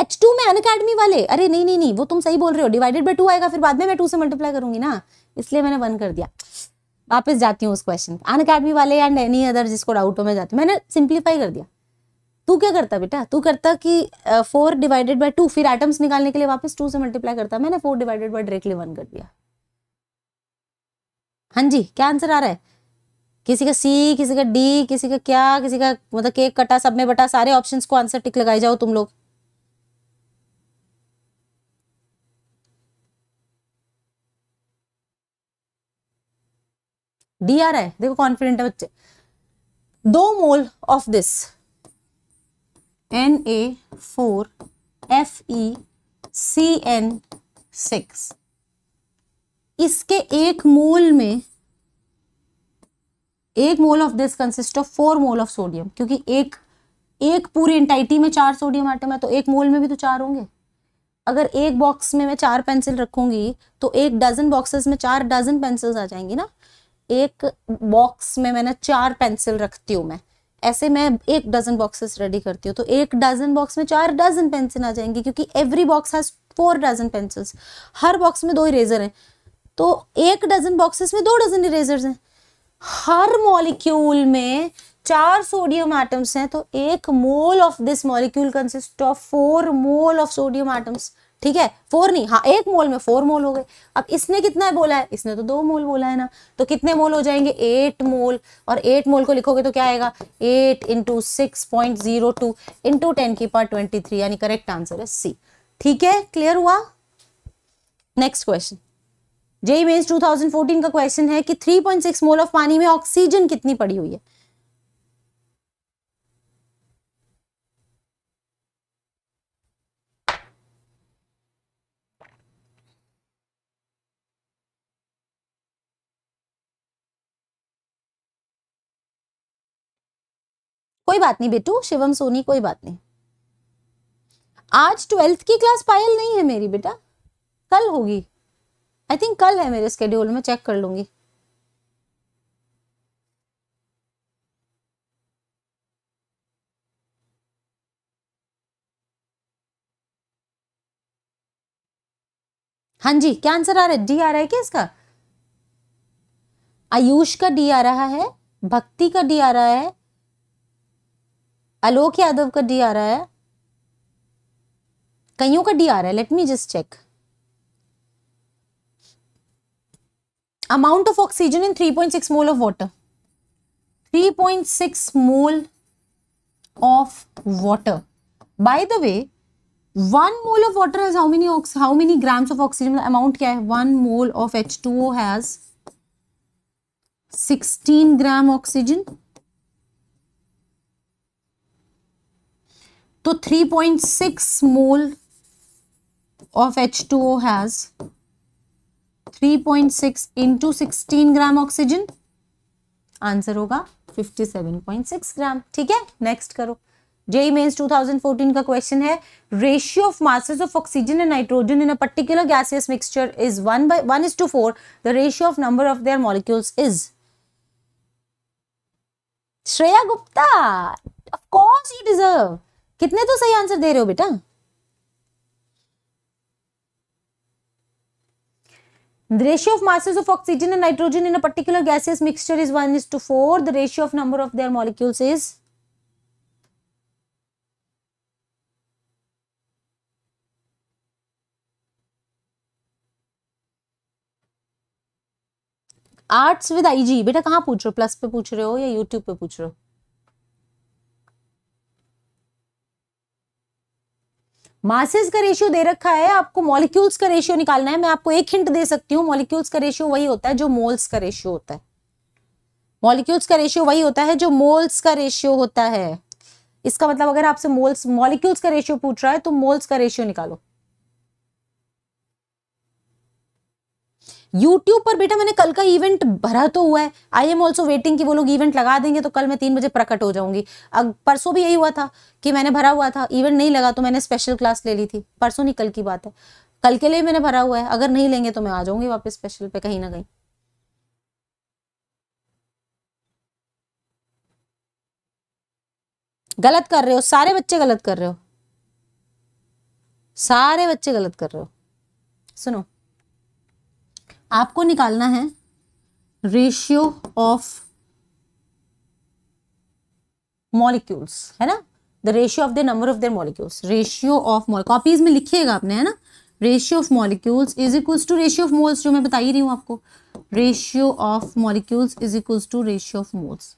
एच टू में अनकेडमी वाले अरे नहीं नहीं नहीं वो तुम सही बोल रहे हो डिवाइडेड बाई टू आएगा फिर बाद में मैं टू से मल्टीप्लाई करूंगी ना इसलिए मैंने वन कर दिया वापस जाती हूँ उस क्वेश्चन अन अकेडमी वाले एंड एनी अदर जिसको डाउट हो मैं जाती हूँ मैंने सिंप्लीफाई कर दिया तू क्या करता बेटा तू करता कि फोर डिवाइडेड बाई टू फिर आइटम्स निकालने के लिए वापस टू से मल्टीप्लाई करता मैंने four divided by directly one कर दिया हाँ जी क्या आंसर आ रहा है किसी का सी किसी का डी किसी का क्या किसी का मतलब केक कटा सब में बटा सारे ऑप्शंस को आंसर टिक लगाई जाओ तुम लोग डी आ रहा है देखो कॉन्फिडेंट है बच्चे दो mole of this N A four F E C N six इसके एक मोल में एक mole of this consist of four mole of sodium क्योंकि एक एक पूरी एंटाइटी में चार सोडियम आटम है तो एक मोल में भी तो चार होंगे अगर एक बॉक्स में मैं चार पेंसिल रखूंगी तो एक डजन बॉक्सेस में चार डजन पेंसिल्स आ जाएंगी ना एक बॉक्स में मैंने चार पेंसिल रखती हूँ मैं ऐसे मैं एक डजन बॉक्सेस रेडी करती हूँ तो एक डजन बॉक्स में चार डजन पेंसिल आ जाएंगी क्योंकि every box has four dozen pencils हर बॉक्स में दो इरेजर हैं तो एक डजन बॉक्सेस में दो डजन इरेजर हैं हर मॉलिक्यूल में चार सोडियम आइटम्स हैं तो एक mole of this molecule consist of four mole of sodium items ठीक है फोर नहीं हाँ एक मोल में फोर मोल हो गए अब इसने कितना है बोला है इसने तो दो मोल बोला है ना तो कितने मोल हो जाएंगे एट मोल और एट मोल को लिखोगे तो क्या आएगा eight into six point zero two into ten की पार ट्वेंटी थ्री यानी करेक्ट आंसर है सी ठीक है क्लियर हुआ नेक्स्ट क्वेश्चन जेई मेन्स 2014 का क्वेश्चन है कि 3.6 मोल ऑफ पानी में ऑक्सीजन कितनी पड़ी हुई है कोई बात नहीं बेटू शिवम सोनी कोई बात नहीं आज ट्वेल्थ की क्लास पायल नहीं है मेरी बेटा कल होगी आई थिंक कल है मेरे स्केड्यूल में चेक कर लूंगी हाँ जी क्या आंसर आ रहा है डी आ रहा है क्या इसका आयुष का डी आ रहा है भक्ति का डी आ रहा है आलोक यादव का डी आ रहा है कईयों का डी आ रहा है let me just check amount of oxygen in 3.6 mole of water 3.6 mole of water by the way one mole of water has how many ox how many grams of oxygen amount क्या है one mole of H two O has sixteen gram oxygen तो 3.6 point six mole of H two O has three point six into sixteen gram oxygen answer होगा 57.6 ग्राम ठीक है next करो JEE mains 2014 का question है ratio of masses of oxygen and nitrogen in a particular gaseous mixture is one by one is two four the ratio of number of their molecules is Shreya Gupta of course you deserve कितने तो सही answer दे रहे हो बेटा ratio of masses of oxygen and nitrogen in a particular gases mixture is one is two four the ratio of number of their molecules is arts with IG बेटा कहाँ पूछ रहे हो प्लस पे पूछ रहे हो या यूट्यूब पे पूछ रहे हो मासेस का रेशियो दे रखा है आपको मॉलिक्यूल्स का रेशियो निकालना है मैं आपको एक हिंट दे सकती हूँ मॉलिक्यूल्स का रेशियो वही होता है जो मोल्स का रेशियो होता है मॉलिक्यूल्स का रेशियो वही होता है जो मोल्स का रेशियो होता है इसका मतलब अगर आपसे मोल्स मॉलिक्यूल्स का रेशियो पूछ रहा है तो मोल्स का रेशियो निकालो यूट्यूब पर बेटा मैंने कल का इवेंट भरा तो हुआ है आई एम ऑल्सो वेटिंग कि वो लोग इवेंट लगा देंगे तो कल मैं तीन बजे प्रकट हो जाऊंगी अब परसों भी यही हुआ था कि मैंने भरा हुआ था इवेंट नहीं लगा तो मैंने स्पेशल क्लास ले ली थी परसों नहीं कल की बात है कल के लिए मैंने भरा हुआ है अगर नहीं लेंगे तो मैं आ जाऊंगी वापस स्पेशल पे कहीं ना कहीं गलत कर रहे हो सारे बच्चे गलत कर रहे हो सारे बच्चे गलत कर रहे हो सुनो आपको निकालना है रेशियो ऑफ मॉलिक्यूल्स है ना the ratio of the number of the molecules ratio of mall copies में लिखिएगा आपने है ना ratio of molecules is equals to ratio of moles जो मैं बताई रही हूँ आपको ratio of molecules is equals to ratio of moles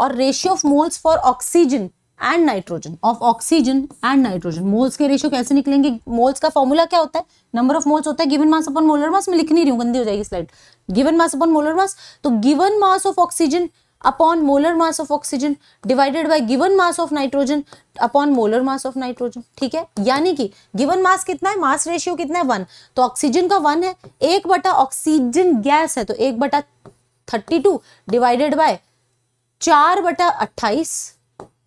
और ratio of moles for oxygen and nitrogen of oxygen and nitrogen moles के रेशियो कैसे निकलेंगे मोल्स का फॉर्मूला क्या होता है नंबर ऑफ मोल्स होता है given mass upon molar mass मैं लिख नहीं रही हूँ गंदी हो जाएगी slide given mass upon molar mass तो given mass of oxygen upon molar mass of oxygen divided by given mass of nitrogen upon molar mass of nitrogen ठीक है यानी कि गिवन मास कितना है मास रेशियो कितना है वन तो ऑक्सीजन का वन है एक बटा ऑक्सीजन गैस है तो एक बटा थर्टी टू डिवाइडेड बाय चार बटा अट्ठाईस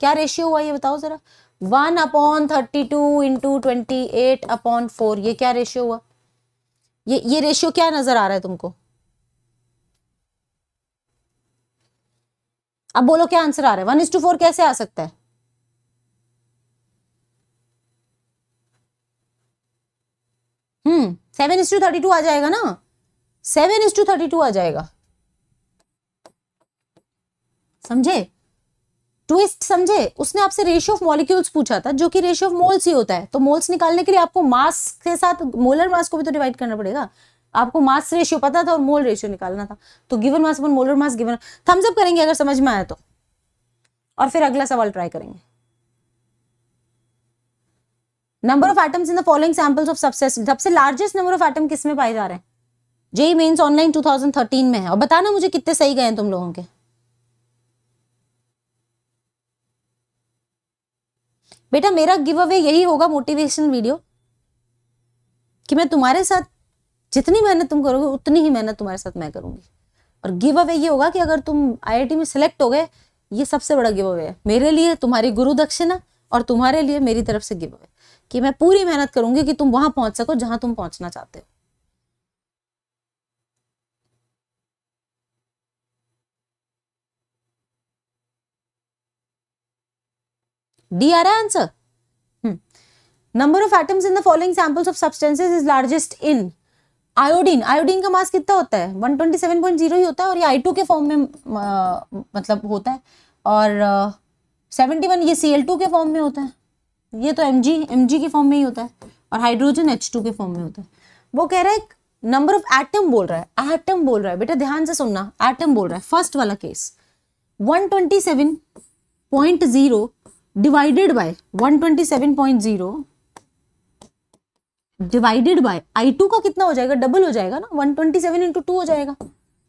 क्या रेशियो हुआ ये बताओ जरा one upon thirty two into twenty eight upon four ये क्या रेशियो हुआ ये ये रेशियो क्या नजर आ रहा है तुमको अब बोलो क्या आंसर आ रहा है वन इज टू फोर कैसे आ सकता है hmm seven is to thirty two आ जाएगा ना seven is to thirty two आ जाएगा समझे ट्विस्ट समझे उसने आपसे रेशियो ऑफ मॉलिक्यूल्स पूछा था जो कि रेशियो ऑफ मोल्स ही होता है तो मोल्स निकालने के लिए आपको मास के साथ मोलर मास को भी तो डिवाइड करना पड़ेगा आपको मास रेशियो पता था और मोल रेशियो निकालना था तो given mass upon molar mass given thumbs up करेंगे अगर समझ में आया तो और फिर अगला सवाल ट्राई करेंगे number of atoms in the following samples of subset सबसे लार्जेस्ट नंबर ऑफ एटम किस में पाए जा रहे हैं जेई मेन्स ऑनलाइन 2013 में है और बताना मुझे कितने सही गए हैं तुम लोगों के बेटा मेरा गिव अवे यही होगा मोटिवेशन वीडियो कि मैं तुम्हारे साथ जितनी मेहनत तुम करोगे उतनी ही मेहनत तुम्हारे साथ मैं करूंगी और गिव अवे ये होगा कि अगर तुम आईआईटी में सिलेक्ट हो गए ये सबसे बड़ा गिव अवे है मेरे लिए तुम्हारी गुरु दक्षिणा और तुम्हारे लिए मेरी तरफ से गिव अवे कि मैं पूरी मेहनत करूंगी कि तुम वहां पहुंच सको जहां तुम पहुंचना चाहते हो डी आ रहा है answer number of atoms in the following samples of substances is largest in iodine iodine का मास कितना होता है 127.0 ही होता है और ये आई के फॉर्म में आ, मतलब होता है और आ, 71 ये सी के फॉर्म में होता है ये तो एम जी के फॉर्म में ही होता है और हाइड्रोजन एच के फॉर्म में होता है वो कह रहा है नंबर ऑफ एटम बोल रहा है एटम बोल रहा है बेटा ध्यान से सुनना एटम बोल रहा है फर्स्ट वाला case 127.0 divided by 127.0 divided by I two का कितना हो जाएगा डबल हो जाएगा ना 127 ट्वेंटी सेवन इंटू टू हो जाएगा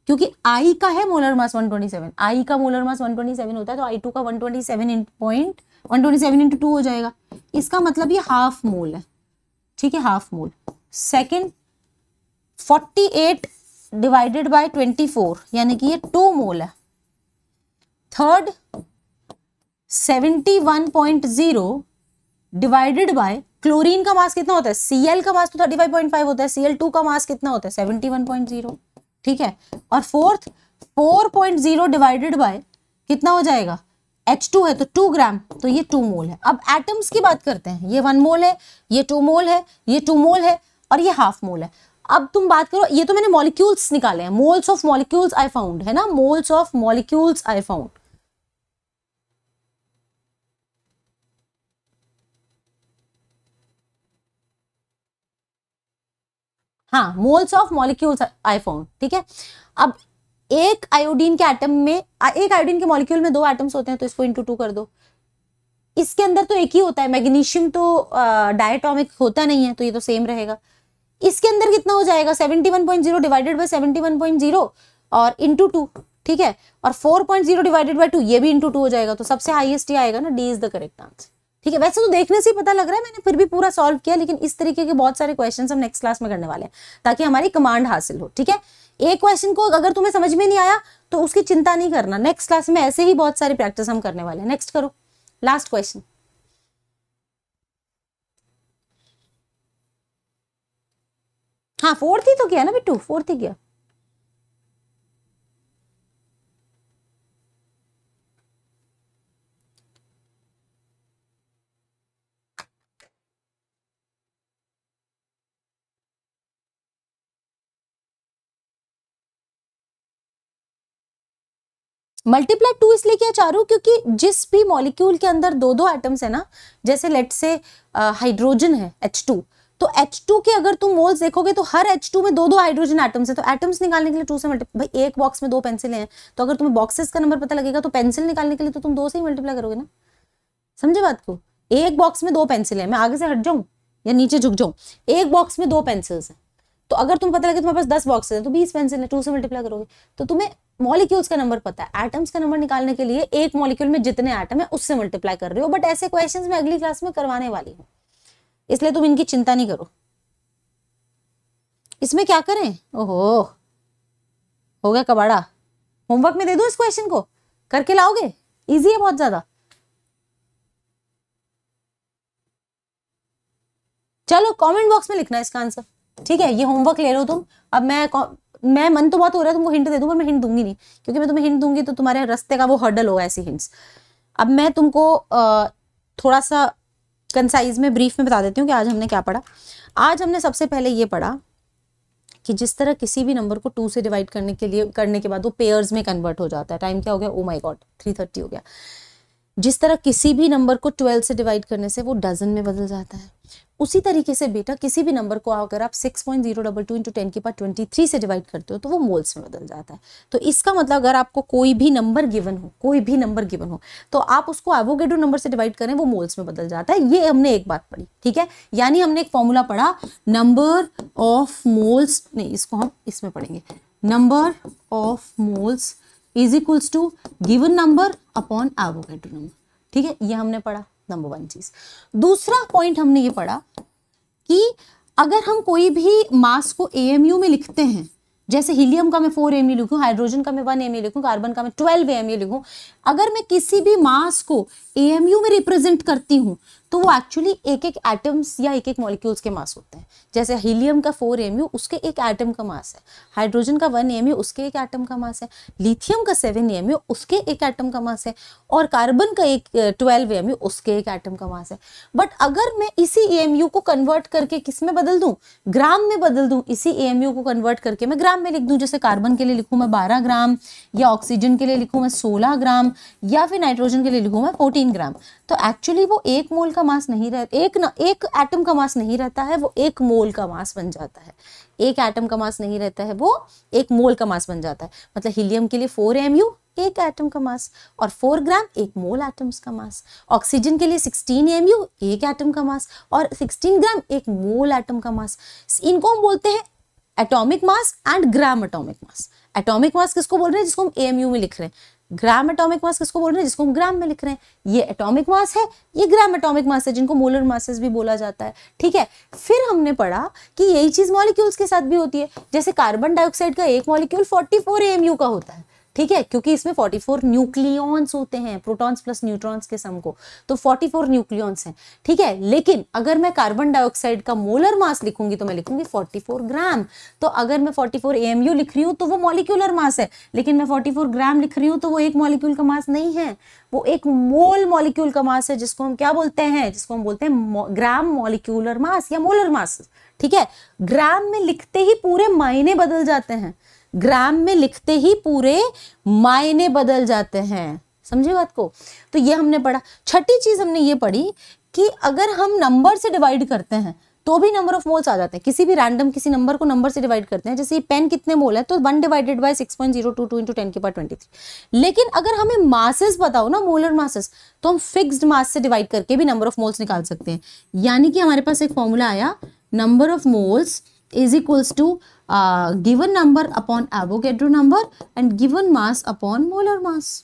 क्योंकि I का है मोलर मास 127 आई का मोलर मास 127 होता है तो आई टू का 127 twenty seven point one twenty seven into two हो जाएगा इसका मतलब ये हाफ मोल है ठीक है half mole second 48 divided by 24 यानी कि ये टू मोल है थर्ड 71.0 डिवाइडेड बाय क्लोरीन का मास कितना होता है सीएल का मास तो 35.5 होता है सीएल टू का मास कितना होता है 71.0 ठीक है और फोर्थ 4.0 डिवाइडेड बाय कितना हो जाएगा H2 है तो 2 ग्राम तो ये 2 मोल है अब एटम्स की बात करते हैं ये 1 मोल है ये 2 मोल है ये 2 मोल है और ये हाफ मोल है अब तुम बात करो ये तो मैंने मॉलिक्यूल्स निकाले हैं moles of molecules I found है ना moles of molecules I found हाँ moles of molecules I found ठीक है अब एक आयोडीन के एटम में एक आयोडीन के मॉलिक्यूल में दो आइटम्स होते हैं तो इसको इंटू टू कर दो इसके अंदर तो एक ही होता है मैग्नीशियम तो डायटोमिक होता नहीं है तो ये तो सेम रहेगा इसके अंदर कितना हो जाएगा 71.0 डिवाइडेड बाय 71.0 और इंटू टू ठीक है और 4.0 डिवाइडेड बाय टू ये भी इंटू टू हो जाएगा तो सबसे हाईएस्ट ही आएगा ना D is the correct answer ठीक है वैसे तो देखने से ही पता लग रहा है मैंने फिर भी पूरा सॉल्व किया लेकिन इस तरीके के बहुत सारे क्वेश्चन हम नेक्स्ट क्लास में करने वाले हैं ताकि हमारी कमांड हासिल हो ठीक है एक क्वेश्चन को अगर तुम्हें समझ में नहीं आया तो उसकी चिंता नहीं करना नेक्स्ट क्लास में ऐसे ही बहुत सारी प्रैक्टिस हम करने वाले हैं नेक्स्ट करो लास्ट क्वेश्चन हाँ फोर्थ ही तो किया ना बिट्टू फोर्थ ही किया मल्टीप्लाई टू इसलिए किया चारों क्योंकि जिस भी मॉलिक्यूल के अंदर दो दो एटम्स है ना जैसे लेट से हाइड्रोजन है एच टू तो H2 के अगर तुम मोल्स देखोगे तो हर H2 में दो दो हाइड्रोजन एटम्स है तो एटम्स निकालने के लिए टू से मल्टीप्लाई भाई एक बॉक्स में दो पेंसिलें हैं तो अगर तुम्हें बॉक्सेस का नंबर पता लगेगा तो पेंसिल निकालने के लिए तो तुम दो से ही मल्टीप्लाई करोगे ना समझे बात को एक बॉक्स में दो पेंसिल है मैं आगे से हट जाऊं या नीचे झुक जाऊं एक बॉक्स में दो पेंसिल्स हैं तो अगर तुम पता लगे तुम्हारे पास दस बॉक्स है तो बीस पेंसिल है टू से मल्टीप्लाई करोगे तो तुम्हें मॉलिक्यूल्स का नंबर पता है एटम्स का नंबर निकालने के लिए एक मॉलिक्यूल में जितने एटम है उससे मल्टीप्लाई कर रहे हो बट ऐसे क्वेश्चन मैं अगली क्लास में करवाने वाली हूँ इसलिए तुम इनकी चिंता नहीं करो इसमें क्या करें ओहो हो गया कबाड़ा होमवर्क में दे दो इस क्वेश्चन को करके लाओगे इजी है बहुत ज्यादा चलो कमेंट बॉक्स में लिखना इसका आंसर ठीक है ये होमवर्क ले लो तुम अब मैं मैं मन तो बहुत हो रहा है तुमको हिंट दे दूँ पर मैं हिंट दूंगी नहीं क्योंकि मैं तुम्हें हिंट दूंगी तो तुम्हारे रस्ते का वो हर्डल होगा ऐसी हिंट्स अब मैं तुमको थोड़ा सा कंसाइज में ब्रीफ में बता देती हूँ कि आज हमने क्या पढ़ा आज हमने सबसे पहले ये पढ़ा कि जिस तरह किसी भी नंबर को टू से डिवाइड करने के लिए करने के बाद वो पेयर्स में कन्वर्ट हो जाता है टाइम क्या हो गया oh my god three thirty हो गया जिस तरह किसी भी नंबर को ट्वेल्व से डिवाइड करने से वो डजन में बदल जाता है उसी तरीके से बेटा किसी भी नंबर को अगर आप six point zero double two into ten की पार ट्वेंटी थ्री से डिवाइड करते हो तो वो मोल्स में बदल जाता है तो इसका मतलब अगर आपको कोई भी नंबर गिवन हो कोई भी नंबर गिवन हो तो आप उसको एवोगेडो नंबर से डिवाइड करें वो मोल्स में बदल जाता है ये हमने एक बात पढ़ी ठीक है यानी हमने एक फॉर्मूला पढ़ा नंबर ऑफ मोल्स नहीं इसको हम इसमें पढ़ेंगे number of moles is equals to given number upon Avogadro number ठीक है ये हमने पढ़ा नंबर वन चीज दूसरा पॉइंट हमने ये पढ़ा कि अगर हम कोई भी मास को ए में लिखते हैं जैसे हीलियम का मैं फोर एम लिखूँ हाइड्रोजन का मैं वन एम लिखूँ कार्बन का मैं ट्वेल्व एम लिखूँ अगर मैं किसी भी मास को ए में रिप्रेजेंट करती हूँ तो वो एक्चुअली एक एक एटम्स या एक एक मॉलिक्यूल्स के मास होते हैं जैसे हीलियम का फोर एम उसके एक एटम का मास है हाइड्रोजन का वन एम उसके एक एटम का मास है लिथियम का सेवन एम उसके एक एटम का मास है और कार्बन का एक ट्वेल्व एम उसके एक एटम का मास है बट अगर मैं इसी ए को कन्वर्ट करके किस में बदल दूँ ग्राम में बदल दूँ इसी ए को कन्वर्ट करके मैं ग्राम में लिख दूँ जैसे कार्बन के लिए लिखूँ मैं बारह ग्राम या ऑक्सीजन के लिए लिखूँ मैं सोलह ग्राम या फिर नाइट्रोजन के लिए लिखूँ मैं फोर्टीन ग्राम तो एक्चुअली वो एक मोल का का मास नहीं रह एक न एक एटम का मास नहीं रहता है वो एक मोल का मास बन जाता है एक एटम का मास नहीं रहता है वो एक मोल का मास बन जाता है मतलब हीलियम के लिए फोर एम यू एक एटम का मास और फोर ग्राम एक मोल एटम्स का मास ऑक्सीजन के लिए सिक्सटीन एम यू एक एटम का मास और सिक्सटीन ग्राम एक मोल एटम का मास इनको हम बोलते हैं atomic mass and gram atomic mass atomic mass किसको बोल रहे हैं जिसको हम एम यू में लिख रहे हैं ग्राम एटॉमिक मास किसको बोल रहे हैं जिसको हम ग्राम में लिख रहे हैं ये एटॉमिक मास है ये ग्राम एटॉमिक मास है जिनको मोलर मासेस भी बोला जाता है ठीक है फिर हमने पढ़ा कि यही चीज मॉलिक्यूल्स के साथ भी होती है जैसे कार्बन डाइऑक्साइड का एक मॉलिक्यूल 44 फोर का होता है ठीक है क्योंकि इसमें 44 न्यूक्लियॉन्स होते हैं प्रोटॉन्स प्लस न्यूट्रॉन्स के सम को तो 44 न्यूक्लियॉन्स हैं ठीक है लेकिन अगर मैं कार्बन डाइऑक्साइड का मोलर मास लिखूंगी तो मैं लिखूंगी 44 ग्राम तो अगर मैं 44 यू लिख रही हूँ तो वो मॉलिक्यूलर मास है लेकिन मैं 44 ग्राम लिख रही हूँ तो वो एक मॉलिक्यूल का मास नहीं है वो एक मोल मॉलिक्यूल का मास है जिसको हम क्या बोलते हैं जिसको हम बोलते हैं ग्राम मॉलिक्यूलर मास या मोलर मास ठीक है ग्राम में लिखते ही पूरे मायने बदल जाते हैं ग्राम में लिखते ही पूरे मायने बदल जाते हैं समझे बात को तो ये हमने पढ़ा छठी चीज हमने ये पढ़ी कि अगर हम नंबर से डिवाइड करते हैं तो भी नंबर ऑफ मोल्स आ जाते हैं किसी भी रैंडम किसी नंबर को नंबर से डिवाइड करते हैं जैसे ये पेन कितने मोल है तो one divided by six point zero two two into ten के पार ट्वेंटी थ्री लेकिन अगर हमें मासेस बताओ ना मोलर मासेस तो हम फिक्स्ड मास से डिवाइड करके भी नंबर ऑफ मोल्स निकाल सकते हैं यानी कि हमारे पास एक फॉर्मूला आया number of moles is equals to given uh, given number upon Avogadro number and given mass upon molar mass.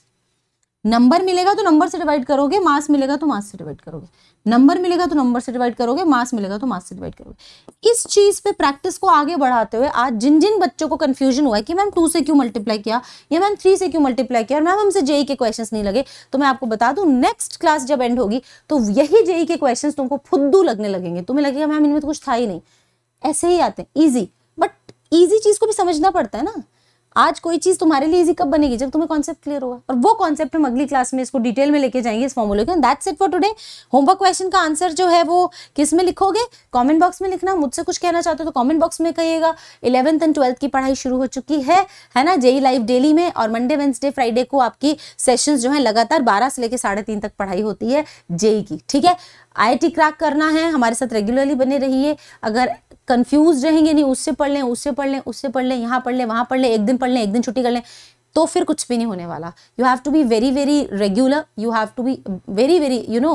Number मिलेगा तो नंबर से डिवाइड करोगे मास मिलेगा तो मास से डिवाइड करोगे नंबर मिलेगा तो नंबर से डिवाइड करोगे मास मिलेगा तो मास से डिवाइड करोगे इस चीज पे प्रैक्टिस को आगे बढ़ाते हुए आज जिन जिन बच्चों को कंफ्यूजन हुआ है कि मैम टू से क्यों मल्टीप्लाई किया या मैम थ्री से क्यों मल्टीप्लाई किया और मैम हमसे जेई के क्वेश्चन नहीं लगे तो मैं आपको बता दू नेक्स्ट क्लास जब एंड होगी तो यही जेई के क्वेश्चन तुमको फुद्दू लगने लगेंगे तुम्हें लगेगा मैम इनमें तो कुछ था ही नहीं ऐसे ही आते हैं ईजी ईजी चीज़ को भी समझना पड़ता है ना आज कोई चीज़ तुम्हारे लिए इजी कब बनेगी जब तुम्हें कॉन्सेप्ट क्लियर होगा और वो कॉन्सेप्ट हम अगली क्लास में इसको डिटेल में लेके जाएंगे इस फॉर्मूले के that's it for today homework question का आंसर जो है वो किस में लिखोगे कमेंट बॉक्स में लिखना मुझसे कुछ कहना चाहते हो तो कमेंट बॉक्स में कहिएगा इलेवंथ एंड ट्वेल्थ की पढ़ाई शुरू हो चुकी है है ना जेई लाइव डेली में और मंडे वेंसडे फ्राइडे को आपकी सेशन जो है लगातार बारह से लेकर साढ़े तीन तक पढ़ाई होती है जेई e की ठीक है आई क्रैक करना है हमारे साथ रेगुलरली बने रहिए अगर कंफ्यूज रहेंगे नहीं उससे पढ़ लें उससे पढ़ लें उससे पढ़ लें यहाँ पढ़ लें वहाँ पढ़ लें एक दिन पढ़ लें एक दिन छुट्टी कर लें तो फिर कुछ भी नहीं होने वाला you have to be very very regular you have to be very very you know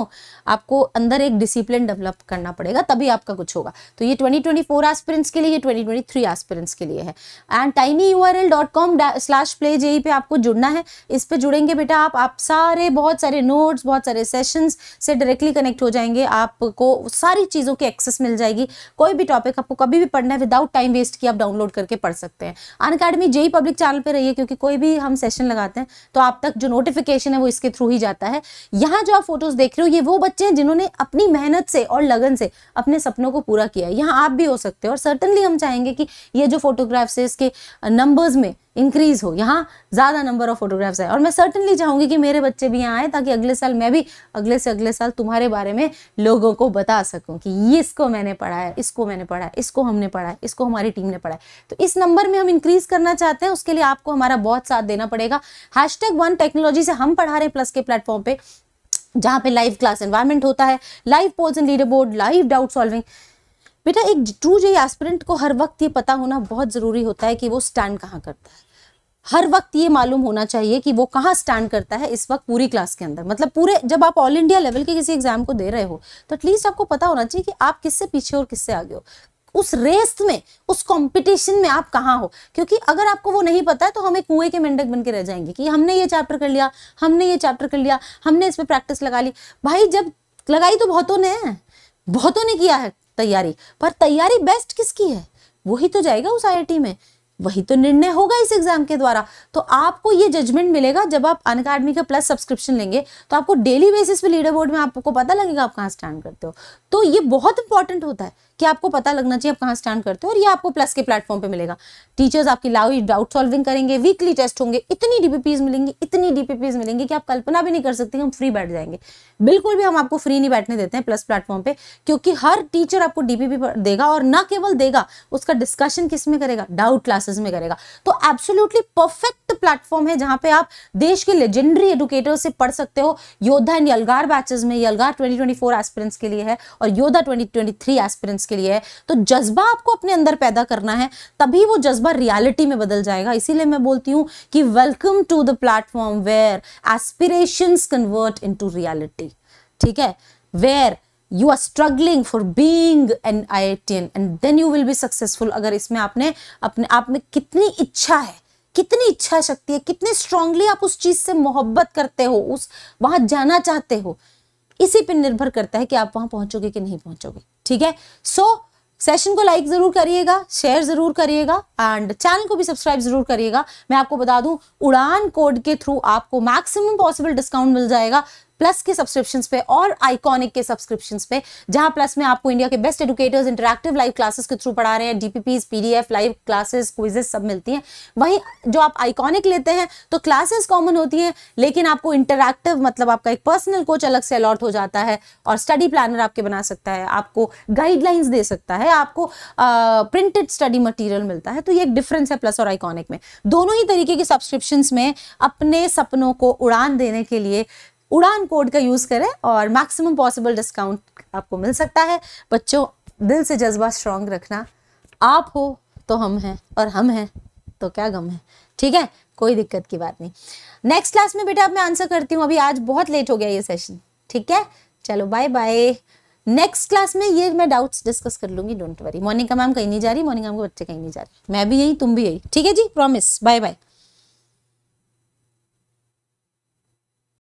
आपको अंदर एक डिसिप्लिन डेवलप करना पड़ेगा तभी आपका कुछ होगा तो ये 2024 एस्पिरेंट्स के लिए ये 2023 एस्पिरेंट्स के लिए है and tiny U R L dot com slash play JEE पे आपको जुड़ना है इस पर जुड़ेंगे बेटा आप आप सारे बहुत सारे नोट्स बहुत सारे सेशंस से डायरेक्टली कनेक्ट हो जाएंगे आपको सारी चीज़ों की एक्सेस मिल जाएगी कोई भी टॉपिक आपको कभी भी पढ़ना है विदाउट टाइम वेस्ट किया आप डाउनलोड करके पढ़ सकते हैं Unacademy JEE public channel पर रहिए क्योंकि कोई भी ही हम सेशन लगाते हैं तो आप तक जो नोटिफिकेशन है वो इसके थ्रू ही जाता है यहाँ जो आप फोटोज देख रहे हो ये वो बच्चे हैं जिन्होंने अपनी मेहनत से और लगन से अपने सपनों को पूरा किया है यहाँ आप भी हो सकते हो और सर्टनली हम चाहेंगे कि ये जो फोटोग्राफ्स है इसके नंबर्स में इंक्रीज हो यहाँ ज़्यादा नंबर ऑफ फोटोग्राफ्स आए और मैं सर्टनली चाहूँगी कि मेरे बच्चे भी यहाँ आए ताकि अगले साल मैं भी अगले से अगले साल तुम्हारे बारे में लोगों को बता सकूँ कि ये इसको मैंने पढ़ा है इसको मैंने पढ़ा है इसको हमने पढ़ा है इसको हमारी टीम ने पढ़ा है तो इस नंबर में हम इंक्रीज़ करना चाहते हैं उसके लिए आपको हमारा बहुत साथ देना पड़ेगा हैश वन टेक्नोलॉजी से हम पढ़ा रहे हैं प्लस के प्लेटफॉर्म पर जहाँ पे लाइव क्लास एनवायरमेंट होता है live polls and leader board live doubt solving बेटा एक ट्रू जे एस्पिरेंट को हर वक्त ये पता होना बहुत ज़रूरी होता है कि वो स्टैंड कहाँ करता है हर वक्त ये मालूम होना चाहिए कि वो कहाँ स्टैंड करता है इस वक्त पूरी क्लास के अंदर मतलब पूरे जब आप ऑल इंडिया लेवल के किसी एग्जाम को दे रहे हो तो एटलीस्ट आपको पता होना चाहिए कि आप किससे पीछे और किससे आगे हो उस रेस में उस कंपटीशन में आप कहाँ हो क्योंकि अगर आपको वो नहीं पता है तो हमें कुएं के मेंढक बन के रह जाएंगे कि हमने ये चैप्टर कर लिया हमने ये चैप्टर कर लिया हमने इस पर प्रैक्टिस लगा ली भाई जब लगाई तो बहुतों ने बहुतों ने किया है तैयारी पर तैयारी बेस्ट किसकी है वही तो जाएगा उस आई में वही तो निर्णय होगा इस एग्जाम के द्वारा तो आपको ये जजमेंट मिलेगा जब आप अन का प्लस सब्सक्रिप्शन लेंगे तो आपको डेली बेसिस पे लीडर बोर्ड में आपको पता लगेगा आप कहाँ स्टैंड करते हो तो ये बहुत इंपॉर्टेंट होता है कि आपको पता लगना चाहिए आप कहाँ स्टैंड करते हो और ये आपको प्लस के प्लेटफॉर्म पे मिलेगा टीचर्स आपकी लाओ डाउट सॉल्विंग करेंगे वीकली टेस्ट होंगे इतनी डीपीपीज मिलेंगे इतनी डीपीपीज मिलेंगे कि आप कल्पना भी नहीं कर सकते हम फ्री बैठ जाएंगे बिल्कुल भी हम आपको फ्री नहीं बैठने देते हैं प्लस प्लेटफॉर्म पर क्योंकि हर टीचर आपको डीपीपी देगा और ना केवल देगा उसका डिस्कशन किस में करेगा डाउट क्लासेस में करेगा तो एब्सोल्यूटली परफेक्ट प्लेटफॉर्म है जहाँ पे आप देश के लेजेंडरी एडुकेटर से पढ़ सकते हो योद्धा एंड यलगार बैचेस में यलगार ट्वेंटी ट्वेंटी के लिए है और योद्धा ट्वेंटी ट्वेंटी के के लिए है तो जज्बा आपको अपने अंदर पैदा करना है तभी वो जज्बा रियलिटी में बदल जाएगा इसीलिए मैं बोलती हूँ कि welcome to the platform where aspiration convert into reality ठीक है where you are struggling for being an IITian and then you will be successful अगर इसमें आपने अपने आप में कितनी इच्छा है कितनी इच्छा शक्ति है कितने स्ट्रांगली आप उस चीज से मोहब्बत करते हो उस वहां जाना चाहते हो इसी पर निर्भर करता है कि आप वहां पहुंचोगे कि नहीं पहुंचोगे ठीक है सो सेशन को लाइक जरूर करिएगा शेयर जरूर करिएगा एंड चैनल को भी सब्सक्राइब जरूर करिएगा मैं आपको बता दूं उड़ान कोड के थ्रू आपको मैक्सिमम पॉसिबल डिस्काउंट मिल जाएगा प्लस के सब्सक्रिप्शन पे और आइकॉनिक के सब्सक्रिप्शन पे जहां प्लस में आपको इंडिया के best educators interactive live classes के थ्रू पढ़ा रहे हैं DPPs PDF live classes quizzes सब मिलती हैं वहीं जो आप आइकॉनिक लेते हैं तो क्लासेस कॉमन होती हैं लेकिन आपको इंटरक्टिव मतलब आपका एक पर्सनल कोच अलग से अलॉट हो जाता है और स्टडी प्लानर आपके बना सकता है आपको गाइडलाइंस दे सकता है आपको प्रिंटेड स्टडी मटीरियल मिलता है तो ये एक डिफरेंस है प्लस और आइकॉनिक में दोनों ही तरीके के सब्सक्रिप्शन में अपने सपनों को उड़ान देने के लिए उड़ान कोड का यूज़ करें और मैक्सिमम पॉसिबल डिस्काउंट आपको मिल सकता है बच्चों दिल से जज्बा स्ट्रांग रखना आप हो तो हम हैं और हम हैं तो क्या गम है ठीक है कोई दिक्कत की बात नहीं नेक्स्ट क्लास में बेटा अब मैं आंसर करती हूँ अभी आज बहुत लेट हो गया ये सेशन ठीक है चलो बाय बाय नेक्स्ट क्लास में ये मैं डाउट्स डिस्कस कर लूंगी डोंट वरी मोनिका मैम कहीं नहीं जा रही मोनिका मैम के बच्चे कहीं नहीं जा रहे मैं भी यही तुम भी यही ठीक है जी प्रॉमिस बाय बाय